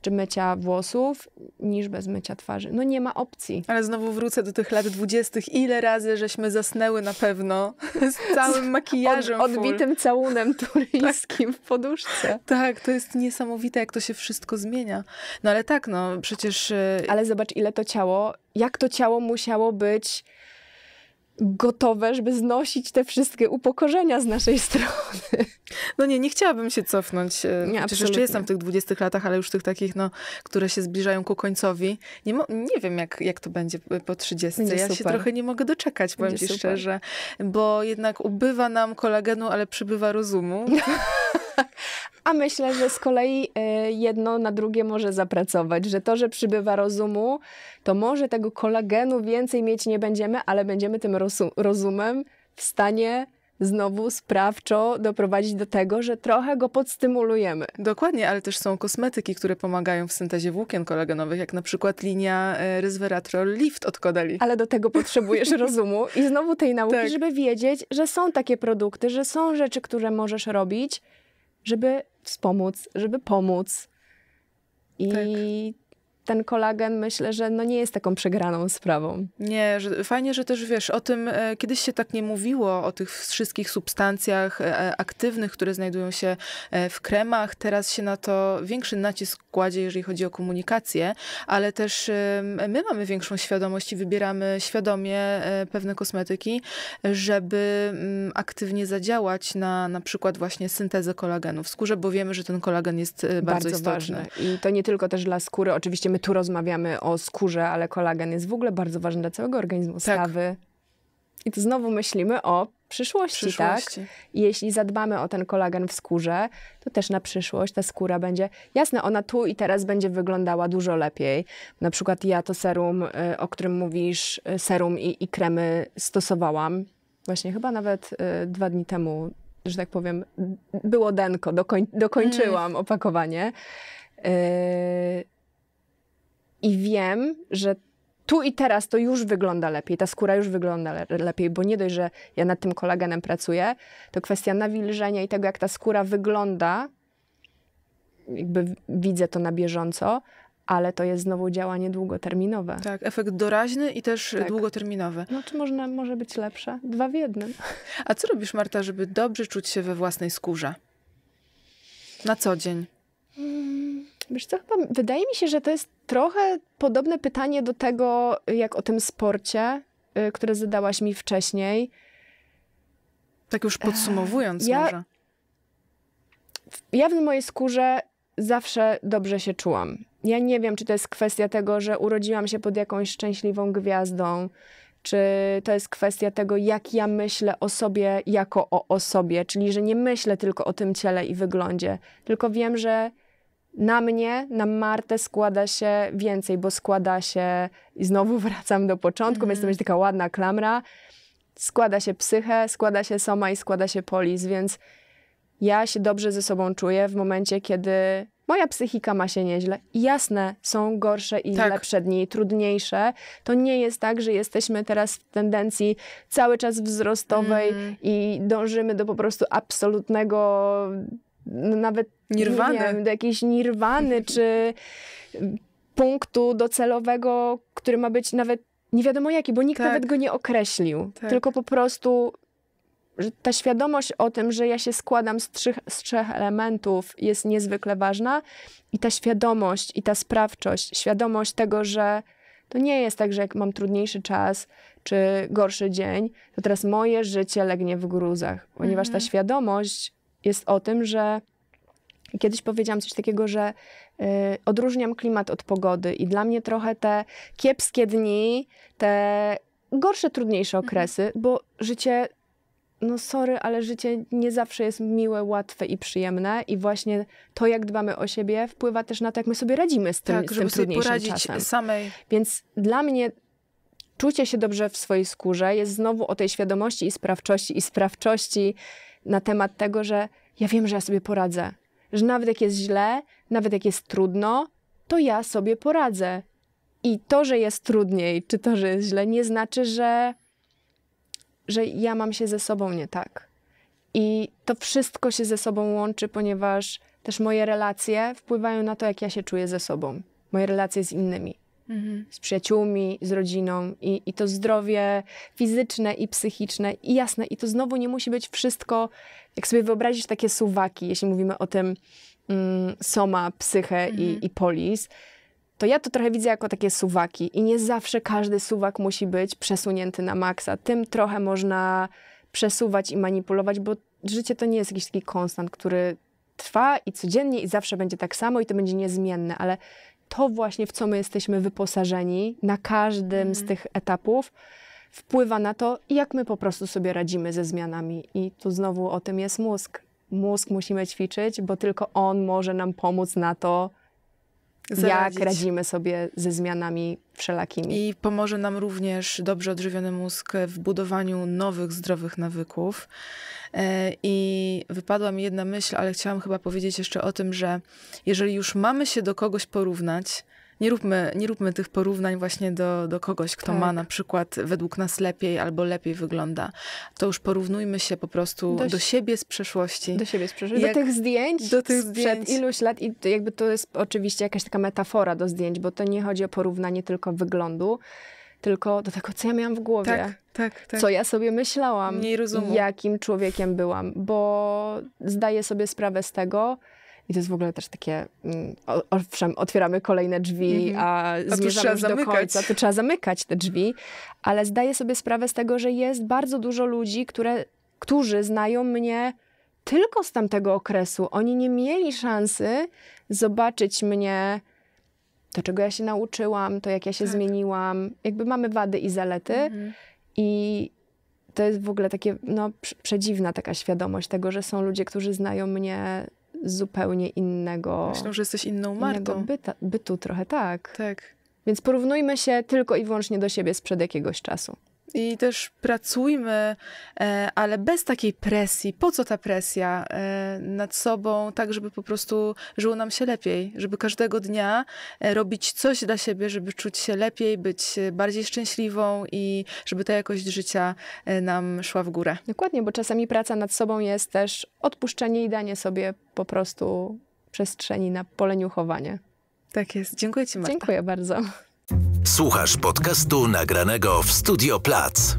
czy mycia włosów, niż bez mycia twarzy. No nie ma opcji. Ale znowu wrócę do tych lat dwudziestych. Ile razy żeśmy zasnęły na pewno (laughs) z całym (laughs) makijażem Od, Odbitym full. całunem (laughs) tak. turyńskim tak. w poduszce. Tak, to jest niesamowite, jak to się wszystko zmienia. No ale tak, no przecież... Y, ale zobacz, ile to ciało, jak to ciało musiało być gotowe, żeby znosić te wszystkie upokorzenia z naszej (laughs) strony. No nie, nie chciałabym się cofnąć. E, nie, Przecież jeszcze jestem w tych 20 latach, ale już tych takich, no, które się zbliżają ku końcowi. Nie, nie wiem, jak, jak to będzie e, po 30. Będzie ja super. się trochę nie mogę doczekać, powiem ci szczerze, bo jednak ubywa nam kolagenu, ale przybywa rozumu. (laughs) (laughs) A myślę, że z kolei y, jedno na drugie może zapracować, że to, że przybywa rozumu, to może tego kolagenu więcej mieć nie będziemy, ale będziemy tym rozumem w stanie znowu sprawczo doprowadzić do tego, że trochę go podstymulujemy. Dokładnie, ale też są kosmetyki, które pomagają w syntezie włókien kolagenowych, jak na przykład linia e, resveratrol lift od Kodali. Ale do tego potrzebujesz (laughs) rozumu i znowu tej nauki, tak. żeby wiedzieć, że są takie produkty, że są rzeczy, które możesz robić, żeby wspomóc, żeby pomóc. I tak ten kolagen myślę, że no nie jest taką przegraną sprawą. Nie, że, fajnie, że też wiesz, o tym e, kiedyś się tak nie mówiło, o tych wszystkich substancjach e, e aktywnych, które znajdują się e, w kremach. Teraz się na to większy nacisk kładzie, jeżeli chodzi o komunikację, ale też my mamy większą świadomość i wybieramy świadomie e, pewne kosmetyki, żeby m, mm, aktywnie zadziałać na na przykład właśnie syntezę kolagenu w skórze, bo wiemy, że ten kolagen jest e, bardzo, bardzo istotny. I to nie tylko też dla skóry, oczywiście my tu rozmawiamy o skórze, ale kolagen jest w ogóle bardzo ważny dla całego organizmu, tak. stawy. I tu znowu myślimy o przyszłości, tak? przyszłości, tak? Jeśli zadbamy o ten kolagen w skórze, to też na przyszłość ta skóra będzie, jasne, ona tu i teraz będzie wyglądała dużo lepiej. Na przykład ja to serum, y, o którym mówisz, y, serum i, i kremy stosowałam. Właśnie chyba nawet y, dwa dni temu, że tak powiem, było denko, dokoń, dokończyłam mm. opakowanie. Yy, i wiem, że tu i teraz to już wygląda lepiej, ta skóra już wygląda le lepiej, bo nie dość, że ja nad tym kolagenem pracuję, to kwestia nawilżenia i tego, jak ta skóra wygląda, jakby widzę to na bieżąco, ale to jest znowu działanie długoterminowe. Tak, efekt doraźny i też tak. długoterminowy. No czy można, może być lepsze? Dwa w jednym. (laughs) A co robisz, Marta, żeby dobrze czuć się we własnej skórze? Na co dzień? Hmm. Wiesz co, chyba, wydaje mi się, że to jest trochę podobne pytanie do tego, jak o tym sporcie, y, które zadałaś mi wcześniej. Tak już podsumowując ja, może. Ja w mojej skórze zawsze dobrze się czułam. Ja nie wiem, czy to jest kwestia tego, że urodziłam się pod jakąś szczęśliwą gwiazdą, czy to jest kwestia tego, jak ja myślę o sobie jako o osobie, czyli że nie myślę tylko o tym ciele i wyglądzie, tylko wiem, że na mnie, na Martę składa się więcej, bo składa się, i znowu (laughs) wracam do początku, mm. więc to będzie taka ładna klamra, składa się psychę, składa się soma i składa się polis, więc ja się dobrze ze sobą czuję w momencie, kiedy moja psychika ma się nieźle. jasne, są gorsze i tak. lepsze dni, trudniejsze. To nie jest tak, że jesteśmy teraz w tendencji cały czas wzrostowej mm. i dążymy do po prostu absolutnego no nawet Nirwany. Nie wiem, do jakiejś nirwany, (laughs) czy punktu docelowego, który ma być nawet nie wiadomo jaki, bo nikt tak. nawet go nie określił. Tak. Tylko po prostu że ta świadomość o tym, że ja się składam z trzech, z trzech elementów jest niezwykle ważna i ta świadomość i ta sprawczość, świadomość tego, że to nie jest tak, że jak mam trudniejszy czas czy gorszy dzień, to teraz moje życie legnie w gruzach, ponieważ ta mhm. świadomość jest o tym, że Kiedyś powiedziałam coś takiego, że y, odróżniam klimat od pogody i dla mnie trochę te kiepskie dni, te gorsze, trudniejsze mhm. okresy, mhm. bo życie, no sorry, ale życie nie zawsze jest miłe, łatwe i przyjemne i właśnie to, jak dbamy o siebie, wpływa też na to, jak my sobie radzimy z tym, tak, z tym trudniejszym poradzić czasem. samej. Więc dla mnie czucie się dobrze w swojej skórze jest znowu o tej świadomości i sprawczości i sprawczości na temat tego, że ja wiem, że ja sobie poradzę, że nawet jak jest źle, nawet jak jest trudno, to ja sobie poradzę. I to, że jest trudniej, czy to, że jest źle, nie znaczy, że, że ja mam się ze sobą nie tak. I to wszystko się ze sobą łączy, ponieważ też moje relacje wpływają na to, jak ja się czuję ze sobą, moje relacje z innymi mhm. z przyjaciółmi, z rodziną I, i to zdrowie fizyczne i psychiczne i jasne, i to znowu nie musi być wszystko, jak sobie wyobrazić takie suwaki, jeśli mówimy o tym mm, Soma, psychę mhm. i, i Polis, to ja to trochę widzę jako takie suwaki i nie zawsze każdy suwak musi być przesunięty na maksa. Tym trochę można przesuwać i manipulować, bo życie to nie jest jakiś taki konstant, który trwa i codziennie i zawsze będzie tak samo i to będzie niezmienne, ale to właśnie, w co my jesteśmy wyposażeni na każdym mm. z mhm. tych etapów, wpływa na to, jak my po prostu sobie radzimy ze zmianami. I tu znowu o tym jest mózg. Mózg musimy ćwiczyć, bo tylko on może nam pomóc na to, Zaradzić. jak radzimy sobie ze zmianami wszelakimi. I pomoże nam również dobrze odżywiony mózg w budowaniu nowych, zdrowych nawyków. E, I wypadła mi jedna myśl, ale chciałam chyba powiedzieć jeszcze o tym, że jeżeli już mamy się do kogoś porównać, nie róbmy, nie róbmy tych porównań właśnie do, do kogoś, kto tak. ma na przykład według nas lepiej albo lepiej wygląda. To już porównujmy się po prostu do, do siebie z przeszłości. Do siebie z przeszłości. Jak do tych zdjęć do tych sprzed zdjęć. iluś lat i jakby to jest oczywiście jakaś taka metafora do zdjęć, bo to nie chodzi o porównanie tylko wyglądu, tylko do tego, co ja miałam w głowie. Tak, tak, tak. Co ja sobie myślałam. Jakim człowiekiem byłam. Bo zdaję sobie sprawę z tego, i to jest w ogóle też takie, mm, owszem, otwieramy kolejne drzwi, mm -hmm. a, a zmierzamy do końca, to trzeba zamykać te drzwi, ale zdaję sobie sprawę z tego, że jest bardzo dużo ludzi, które, którzy znają mnie tylko z tamtego okresu. Oni nie mieli szansy zobaczyć mnie, to czego ja się nauczyłam, to jak ja się tak. zmieniłam. Jakby mamy wady i zalety mm -hmm. i to jest w ogóle takie, no, przedziwna taka świadomość tego, że są ludzie, którzy znają mnie zupełnie innego. Myślę, że jesteś inną Martą. Byta, bytu trochę tak. Tak. Więc porównujmy się tylko i wyłącznie do siebie sprzed jakiegoś czasu. I też pracujmy, e, ale bez takiej presji. Po co ta presja e, nad sobą, tak żeby po prostu żyło nam się lepiej, żeby każdego dnia e, robić coś dla siebie, żeby czuć się lepiej, być bardziej szczęśliwą i żeby ta jakość życia nam szła w górę. Dokładnie, bo czasami praca nad sobą jest też odpuszczenie i danie sobie po prostu przestrzeni na poleniuchowanie. Tak jest. Dziękuję Ci, Marta. Dziękuję bardzo. Słuchasz podcastu nagranego w Studio Plac.